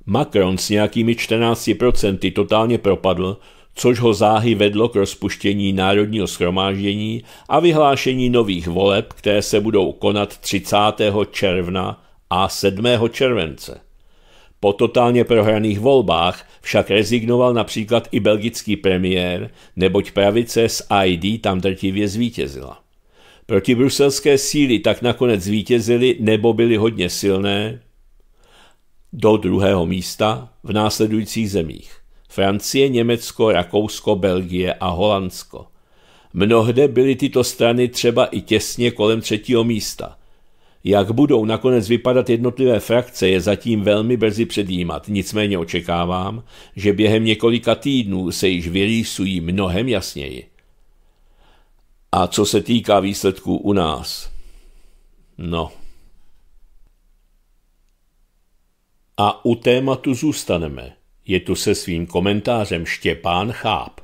Macron s nějakými 14% totálně propadl, což ho záhy vedlo k rozpuštění národního schromáždění a vyhlášení nových voleb, které se budou konat 30. června a 7. července. Po totálně prohraných volbách však rezignoval například i belgický premiér, neboť pravice s ID tam drtivě zvítězila. Proti bruselské síly tak nakonec zvítězili nebo byly hodně silné do druhého místa v následujících zemích. Francie, Německo, Rakousko, Belgie a Holandsko. Mnohde byly tyto strany třeba i těsně kolem třetího místa – jak budou nakonec vypadat jednotlivé frakce, je zatím velmi brzy předjímat, nicméně očekávám, že během několika týdnů se již vyrýsují mnohem jasněji. A co se týká výsledků u nás? No. A u tématu zůstaneme. Je tu se svým komentářem Štěpán Cháp.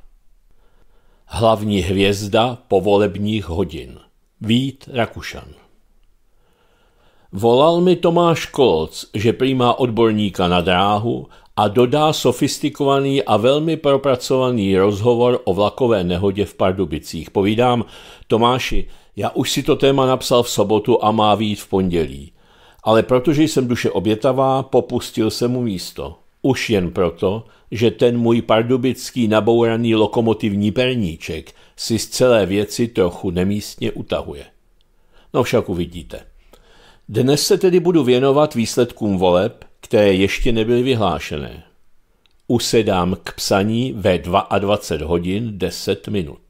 Hlavní hvězda povolebních hodin. Vít Rakušan. Volal mi Tomáš Kolc, že prý odborníka na dráhu a dodá sofistikovaný a velmi propracovaný rozhovor o vlakové nehodě v Pardubicích. Povídám, Tomáši, já už si to téma napsal v sobotu a má výjít v pondělí. Ale protože jsem duše obětavá, popustil jsem mu místo. Už jen proto, že ten můj pardubický nabouraný lokomotivní perníček si z celé věci trochu nemístně utahuje. No však uvidíte. Dnes se tedy budu věnovat výsledkům voleb, které ještě nebyly vyhlášené. Usedám k psaní ve 22 hodin 10 minut.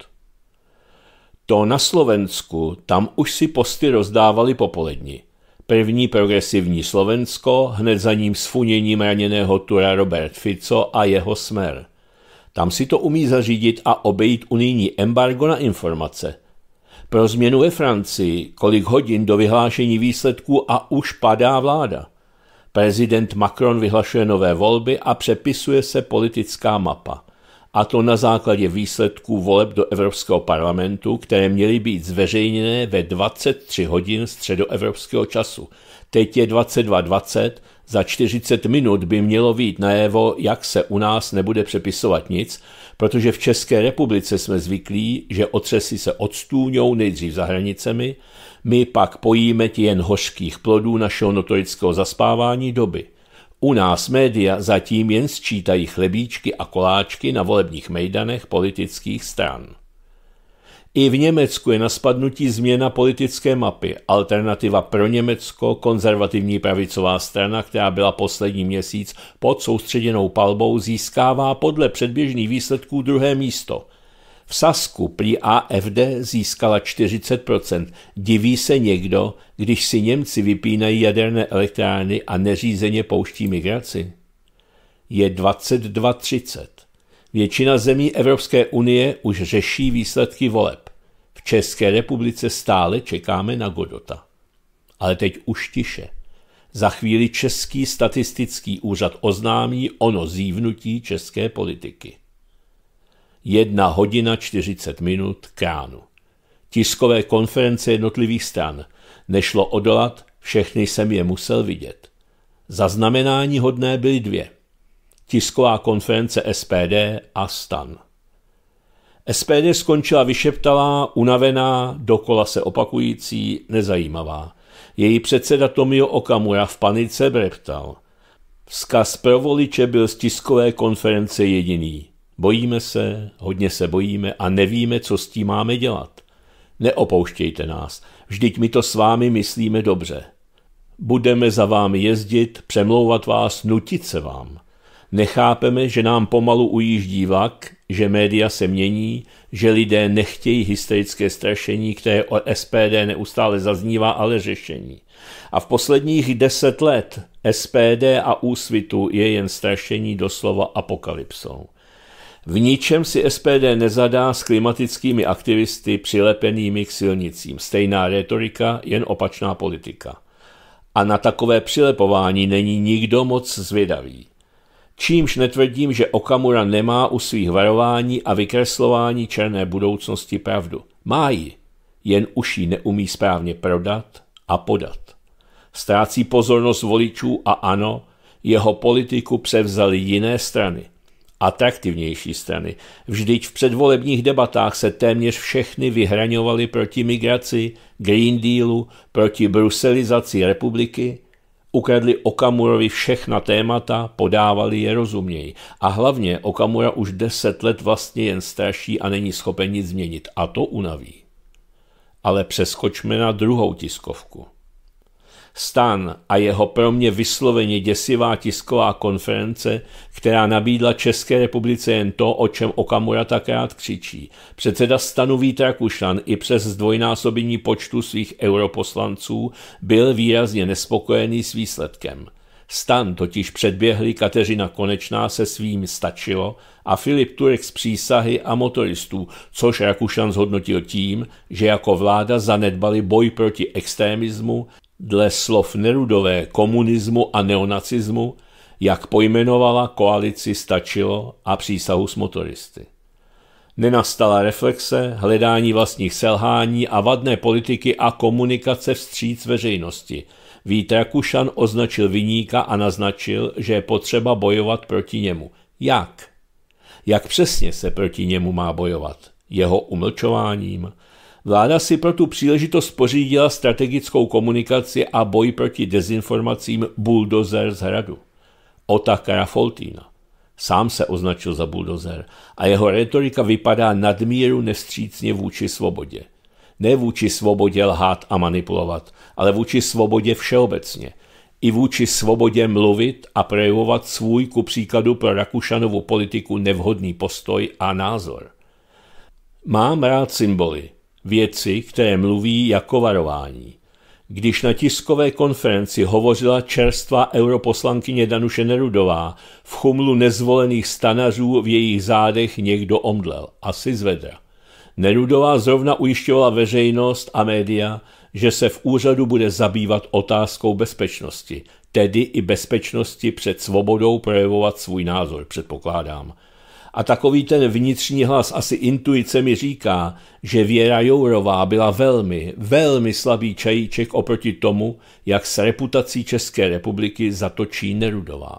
To na Slovensku, tam už si posty rozdávali popolední. První progresivní Slovensko, hned za ním s funěním raněného Tura Robert Fico a jeho smer. Tam si to umí zařídit a obejít unijní embargo na informace – pro změnu ve Francii, kolik hodin do vyhlášení výsledků a už padá vláda. Prezident Macron vyhlašuje nové volby a přepisuje se politická mapa. A to na základě výsledků voleb do Evropského parlamentu, které měly být zveřejněné ve 23 hodin středoevropského času. Teď je 22.20 za 40 minut by mělo vít najevo, jak se u nás nebude přepisovat nic, protože v České republice jsme zvyklí, že otřesy se odstůňou nejdřív za hranicemi, my pak pojíme ti jen hořkých plodů našeho notorického zaspávání doby. U nás média zatím jen sčítají chlebíčky a koláčky na volebních mejdanech politických stran. I v Německu je na spadnutí změna politické mapy. Alternativa pro Německo, konzervativní pravicová strana, která byla poslední měsíc pod soustředěnou palbou, získává podle předběžných výsledků druhé místo. V Sasku prý AFD získala 40%. Diví se někdo, když si Němci vypínají jaderné elektrárny a neřízeně pouští migraci? Je 22.30. Většina zemí Evropské unie už řeší výsledky voleb. České republice stále čekáme na Godota. Ale teď už tiše. Za chvíli Český statistický úřad oznámí ono zívnutí české politiky. Jedna hodina 40 minut kránu. Tiskové konference jednotlivých stran. Nešlo odolat, všechny jsem je musel vidět. Zaznamenání hodné byly dvě. Tisková konference SPD a stan. SPD skončila vyšeptalá, unavená, dokola se opakující, nezajímavá. Její předseda Tomio Okamura v panice breptal. Vzkaz pro voliče byl z tiskové konference jediný. Bojíme se, hodně se bojíme a nevíme, co s tím máme dělat. Neopouštějte nás, vždyť my to s vámi myslíme dobře. Budeme za vámi jezdit, přemlouvat vás, nutit se vám. Nechápeme, že nám pomalu ujíždí vlak, že média se mění, že lidé nechtějí hysterické strašení, které o SPD neustále zaznívá, ale řešení. A v posledních deset let SPD a úsvitu je jen strašení doslova apokalypsou. V ničem si SPD nezadá s klimatickými aktivisty přilepenými k silnicím. Stejná retorika, jen opačná politika. A na takové přilepování není nikdo moc zvědavý čímž netvrdím, že Okamura nemá u svých varování a vykreslování černé budoucnosti pravdu. Má ji, jen už ji neumí správně prodat a podat. Ztrácí pozornost voličů a ano, jeho politiku převzaly jiné strany. Atraktivnější strany. Vždyť v předvolebních debatách se téměř všechny vyhraňovaly proti migraci, Green Dealu, proti bruselizaci republiky – ukradli Okamurovi všechna témata, podávali je rozuměji. A hlavně Okamura už deset let vlastně jen straší a není schopen nic změnit. A to unaví. Ale přeskočme na druhou tiskovku. Stan a jeho pro mě vysloveně děsivá tisková konference, která nabídla České republice jen to, o čem Okamura tak rád křičí. Předseda Stanu Vít Rakušan i přes zdvojnásobení počtu svých europoslanců byl výrazně nespokojený s výsledkem. Stan totiž předběhli Kateřina Konečná se svým stačilo a Filip Turek z přísahy a motoristů, což Rakušan zhodnotil tím, že jako vláda zanedbali boj proti extremismu, dle slov Nerudové komunismu a neonacismu, jak pojmenovala koalici stačilo a přísahu s motoristy. Nenastala reflexe, hledání vlastních selhání a vadné politiky a komunikace vstříc veřejnosti. Vít Rakušan označil vyníka a naznačil, že je potřeba bojovat proti němu. Jak? Jak přesně se proti němu má bojovat? Jeho umlčováním? Vláda si pro tu příležitost pořídila strategickou komunikaci a boj proti dezinformacím buldozer z hradu. Otakara Foltína. Sám se označil za buldozer a jeho retorika vypadá nadmíru nestřícně vůči svobodě. Ne vůči svobodě lhát a manipulovat, ale vůči svobodě všeobecně. I vůči svobodě mluvit a projevovat svůj ku příkladu pro Rakušanovu politiku nevhodný postoj a názor. Mám rád symboly, věci, které mluví jako varování. Když na tiskové konferenci hovořila čerstvá europoslankyně Danuše Nerudová, v chumlu nezvolených stanařů v jejich zádech někdo omdlel, asi z vedra. Nerudová zrovna ujišťovala veřejnost a média, že se v úřadu bude zabývat otázkou bezpečnosti, tedy i bezpečnosti před svobodou projevovat svůj názor, předpokládám. A takový ten vnitřní hlas, asi intuice mi říká, že Věra Jourová byla velmi, velmi slabý čajíček oproti tomu, jak s reputací České republiky zatočí Nerudová.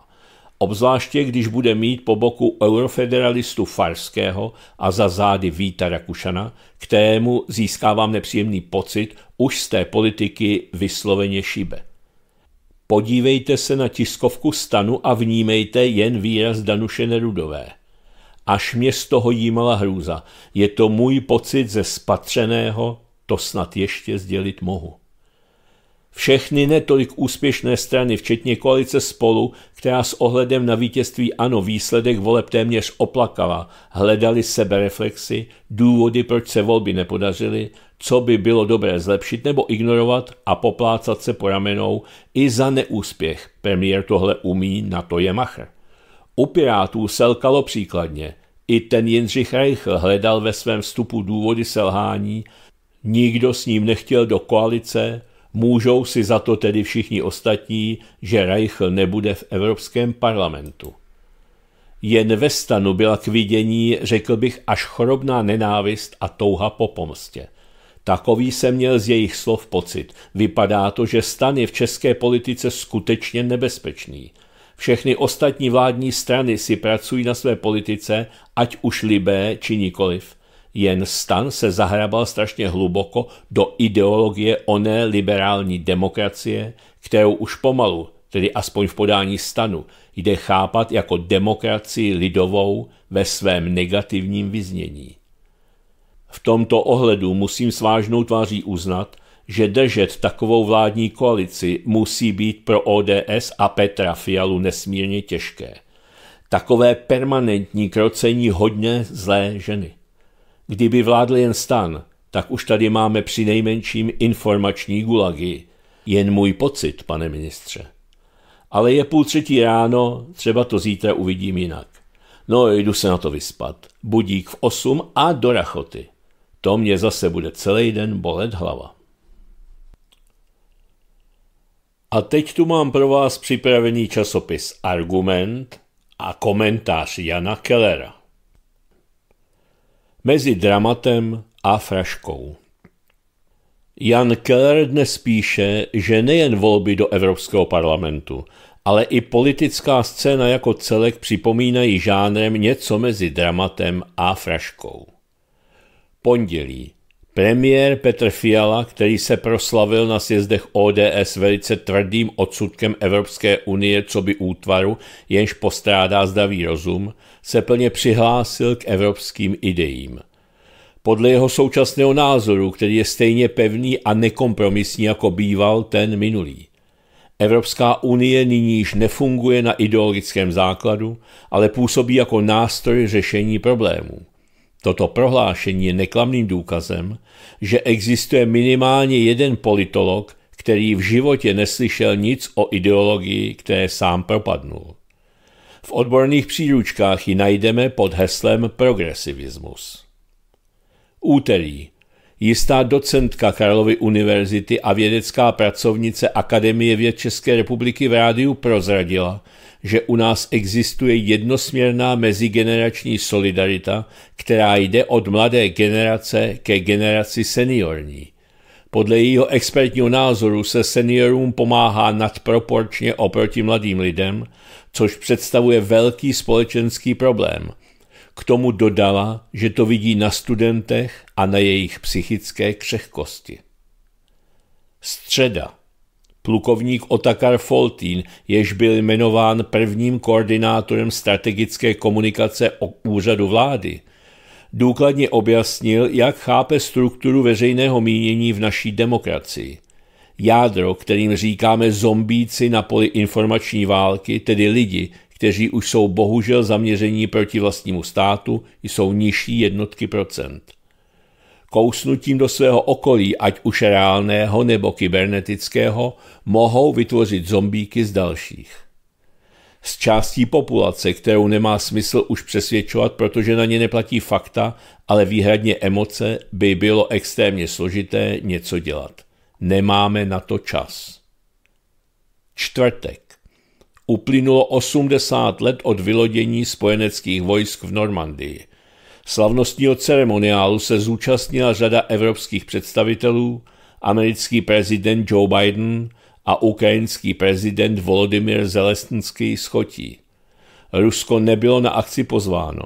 Obzvláště, když bude mít po boku eurofederalistu Farského a za zády Víta Rakušana, kterému získávám nepříjemný pocit už z té politiky vysloveně šibe. Podívejte se na tiskovku stanu a vnímejte jen výraz Danuše Nerudové – Až mě z toho jímala hrůza. Je to můj pocit ze spatřeného, to snad ještě sdělit mohu. Všechny netolik úspěšné strany, včetně koalice spolu, která s ohledem na vítězství ano výsledek voleb téměř oplakala, hledali sebereflexy, důvody, proč se volby nepodařily, co by bylo dobré zlepšit nebo ignorovat a poplácat se po ramenou i za neúspěch. Premiér tohle umí, na to je macher. U Pirátů selkalo příkladně. I ten Jindřich Reichl hledal ve svém vstupu důvody selhání, nikdo s ním nechtěl do koalice, můžou si za to tedy všichni ostatní, že Reichl nebude v Evropském parlamentu. Jen ve stanu byla k vidění, řekl bych, až chorobná nenávist a touha po pomstě. Takový se měl z jejich slov pocit. Vypadá to, že stan je v české politice skutečně nebezpečný – všechny ostatní vládní strany si pracují na své politice, ať už libé či nikoliv. Jen stan se zahrabal strašně hluboko do ideologie oné liberální demokracie, kterou už pomalu, tedy aspoň v podání stanu, jde chápat jako demokracii lidovou ve svém negativním vyznění. V tomto ohledu musím s vážnou tváří uznat, že držet takovou vládní koalici musí být pro ODS a Petra Fialu nesmírně těžké. Takové permanentní krocení hodně zlé ženy. Kdyby vládl jen stan, tak už tady máme při nejmenším informační gulagy. Jen můj pocit, pane ministře. Ale je půl třetí ráno, třeba to zítra uvidím jinak. No, jdu se na to vyspat. Budík v osm a do rachoty. To mě zase bude celý den bolet hlava. A teď tu mám pro vás připravený časopis Argument a komentář Jana Kellera. Mezi dramatem a fraškou. Jan Keller dnes píše, že nejen volby do Evropského parlamentu, ale i politická scéna jako celek připomínají žánrem něco mezi dramatem a fraškou. Pondělí Premiér Petr Fiala, který se proslavil na sjezdech ODS velice tvrdým odsudkem Evropské unie co by útvaru, jenž postrádá zdravý rozum, se plně přihlásil k evropským ideím. Podle jeho současného názoru, který je stejně pevný a nekompromisní jako býval ten minulý. Evropská unie nyní již nefunguje na ideologickém základu, ale působí jako nástroj řešení problémů. Toto prohlášení je neklamným důkazem, že existuje minimálně jeden politolog, který v životě neslyšel nic o ideologii, které sám propadnul. V odborných příručkách ji najdeme pod heslem progresivismus. Úterý. Jistá docentka Karlovy univerzity a vědecká pracovnice Akademie věd České republiky v rádiu prozradila, že u nás existuje jednosměrná mezigenerační solidarita, která jde od mladé generace ke generaci seniorní. Podle jejího expertního názoru se seniorům pomáhá nadproporčně oproti mladým lidem, což představuje velký společenský problém. K tomu dodala, že to vidí na studentech a na jejich psychické křehkosti. Středa plukovník Otakar Foltín, jež byl jmenován prvním koordinátorem strategické komunikace o úřadu vlády, důkladně objasnil, jak chápe strukturu veřejného mínění v naší demokracii. Jádro, kterým říkáme zombíci na poli informační války, tedy lidi, kteří už jsou bohužel zaměření proti vlastnímu státu, jsou nižší jednotky procent kousnutím do svého okolí, ať už reálného nebo kybernetického, mohou vytvořit zombíky z dalších. Z částí populace, kterou nemá smysl už přesvědčovat, protože na ně neplatí fakta, ale výhradně emoce, by bylo extrémně složité něco dělat. Nemáme na to čas. Čtvrtek. Uplynulo 80 let od vylodění spojeneckých vojsk v Normandii – Slavnostního ceremoniálu se zúčastnila řada evropských představitelů, americký prezident Joe Biden a ukrajinský prezident Volodymyr Zelenský schotí. Rusko nebylo na akci pozváno.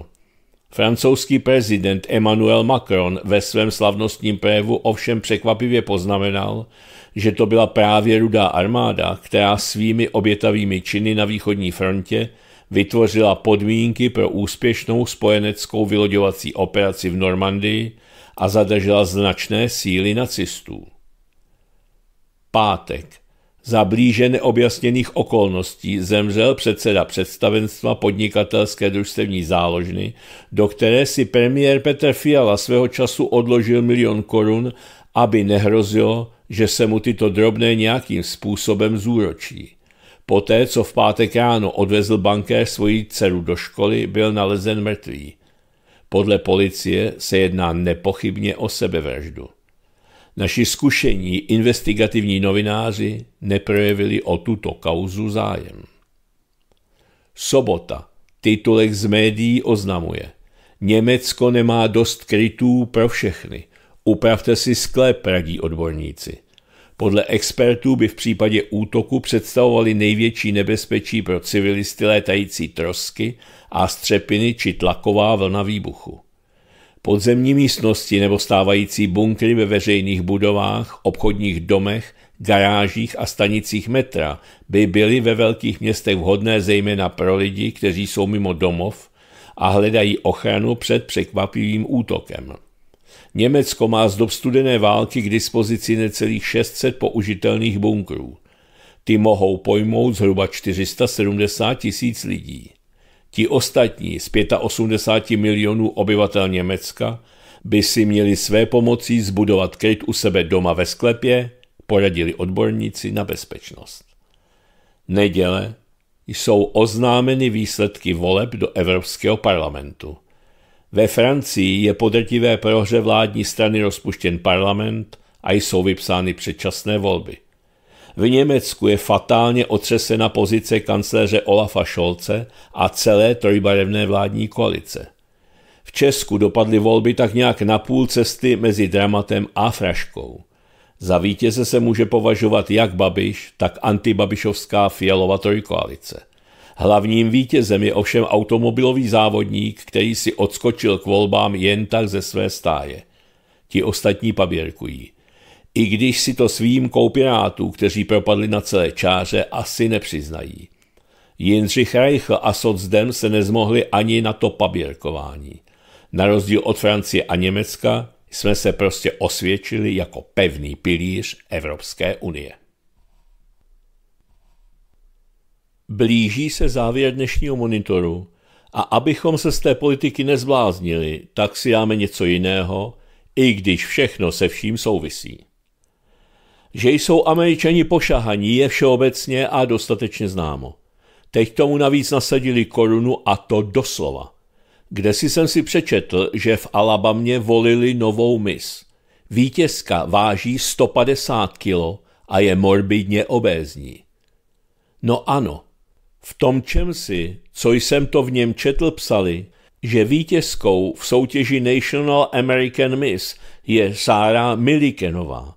Francouzský prezident Emmanuel Macron ve svém slavnostním prévu ovšem překvapivě poznamenal, že to byla právě rudá armáda, která svými obětavými činy na východní frontě vytvořila podmínky pro úspěšnou spojeneckou vyloďovací operaci v Normandii a zadržela značné síly nacistů. Pátek. Za blíže neobjasněných okolností zemřel předseda představenstva podnikatelské družstevní záložny, do které si premiér Petr Fiala svého času odložil milion korun, aby nehrozilo, že se mu tyto drobné nějakým způsobem zúročí. Poté, co v pátek ráno odvezl bankéř svoji dceru do školy, byl nalezen mrtvý. Podle policie se jedná nepochybně o sebevraždu. Naši zkušení investigativní novináři neprojevili o tuto kauzu zájem. Sobota. Titulek z médií oznamuje. Německo nemá dost krytů pro všechny. Upravte si sklep, radí odborníci. Podle expertů by v případě útoku představovaly největší nebezpečí pro civilisty létající trosky a střepiny či tlaková vlna výbuchu. Podzemní místnosti nebo stávající bunkry ve veřejných budovách, obchodních domech, garážích a stanicích metra by byly ve velkých městech vhodné zejména pro lidi, kteří jsou mimo domov a hledají ochranu před překvapivým útokem. Německo má z dob studené války k dispozici necelých 600 použitelných bunkrů. Ty mohou pojmout zhruba 470 tisíc lidí. Ti ostatní z 85 milionů obyvatel Německa by si měli své pomocí zbudovat kryt u sebe doma ve sklepě, poradili odborníci na bezpečnost. Neděle jsou oznámeny výsledky voleb do Evropského parlamentu. Ve Francii je po drtivé prohře vládní strany rozpuštěn parlament a jsou vypsány předčasné volby. V Německu je fatálně otřesena pozice kancléře Olafa Scholze a celé trojbarevné vládní koalice. V Česku dopadly volby tak nějak na půl cesty mezi dramatem a fraškou. Za vítěze se může považovat jak Babiš, tak antibabišovská fialová trojkoalice – Hlavním vítězem je ovšem automobilový závodník, který si odskočil k volbám jen tak ze své stáje. Ti ostatní paběrkují. I když si to svým koupinátů, kteří propadli na celé čáře, asi nepřiznají. Jindřich Reichl a Socdem se nezmohli ani na to paběrkování. Na rozdíl od Francie a Německa jsme se prostě osvědčili jako pevný pilíř Evropské unie. Blíží se závěr dnešního monitoru a abychom se z té politiky nezbláznili, tak si dáme něco jiného, i když všechno se vším souvisí. Že jsou američani pošahaní je všeobecně a dostatečně známo. Teď tomu navíc nasadili korunu a to doslova. Kde si jsem si přečetl, že v Alabamě volili novou mis. Vítězka váží 150 kilo a je morbidně obézní. No ano, v tom čem si, co jsem to v něm četl, psali, že vítězkou v soutěži National American Miss je Sára Milikenová.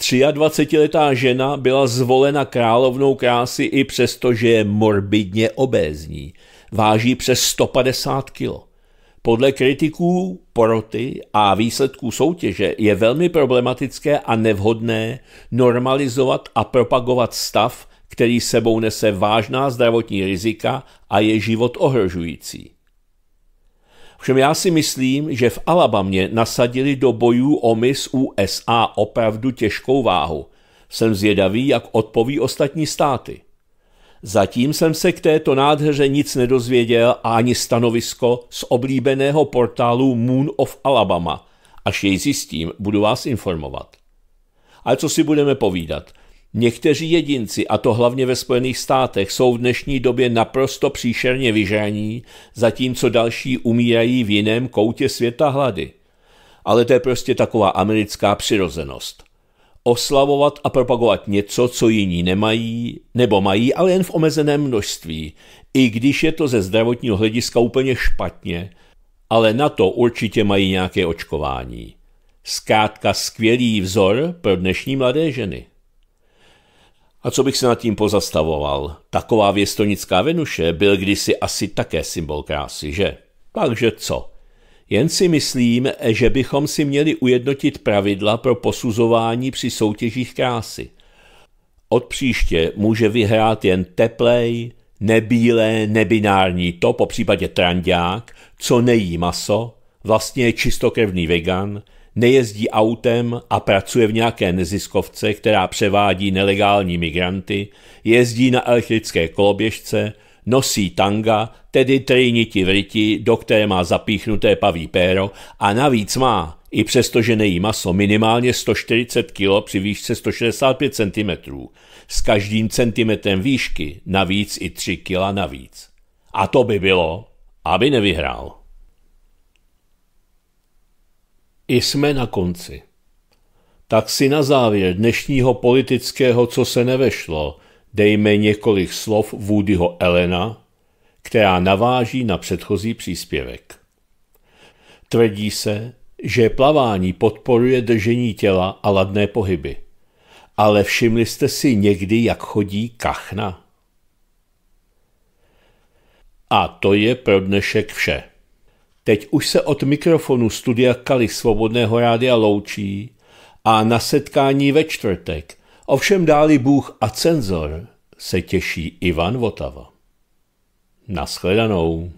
23-letá žena byla zvolena královnou krásy i přesto, že je morbidně obézní. Váží přes 150 kg. Podle kritiků poroty a výsledků soutěže je velmi problematické a nevhodné normalizovat a propagovat stav, který sebou nese vážná zdravotní rizika a je život ohrožující. Všem já si myslím, že v Alabamě nasadili do bojů o mis USA opravdu těžkou váhu. Jsem zvědavý, jak odpoví ostatní státy. Zatím jsem se k této nádheře nic nedozvěděl a ani stanovisko z oblíbeného portálu Moon of Alabama. Až jej zjistím, budu vás informovat. Ale co si budeme povídat? Někteří jedinci, a to hlavně ve Spojených státech, jsou v dnešní době naprosto příšerně vyžení, zatímco další umírají v jiném koutě světa hlady. Ale to je prostě taková americká přirozenost. Oslavovat a propagovat něco, co jiní nemají, nebo mají, ale jen v omezeném množství, i když je to ze zdravotního hlediska úplně špatně, ale na to určitě mají nějaké očkování. Zkrátka skvělý vzor pro dnešní mladé ženy. A co bych se nad tím pozastavoval? Taková věstonická Venuše byl kdysi asi také symbol krásy, že? Takže co? Jen si myslím, že bychom si měli ujednotit pravidla pro posuzování při soutěžích krásy. Od příště může vyhrát jen teplej, nebílé, nebinární to, po případě trandák, co nejí maso, vlastně čistokrevný vegan, nejezdí autem a pracuje v nějaké neziskovce, která převádí nelegální migranty, jezdí na elektrické koloběžce, nosí tanga, tedy trejniti vriti, do které má zapíchnuté paví péro a navíc má, i přestože nejí maso, minimálně 140 kg při výšce 165 cm, s každým centimetrem výšky navíc i 3 kg navíc. A to by bylo, aby nevyhrál. I jsme na konci. Tak si na závěr dnešního politického, co se nevešlo, dejme několik slov Woodyho Elena, která naváží na předchozí příspěvek. Tvrdí se, že plavání podporuje držení těla a ladné pohyby. Ale všimli jste si někdy, jak chodí kachna? A to je pro dnešek vše. Teď už se od mikrofonu studia Kali Svobodného rádia loučí a na setkání ve čtvrtek, ovšem dáli Bůh a cenzor, se těší Ivan Votava. Naschledanou.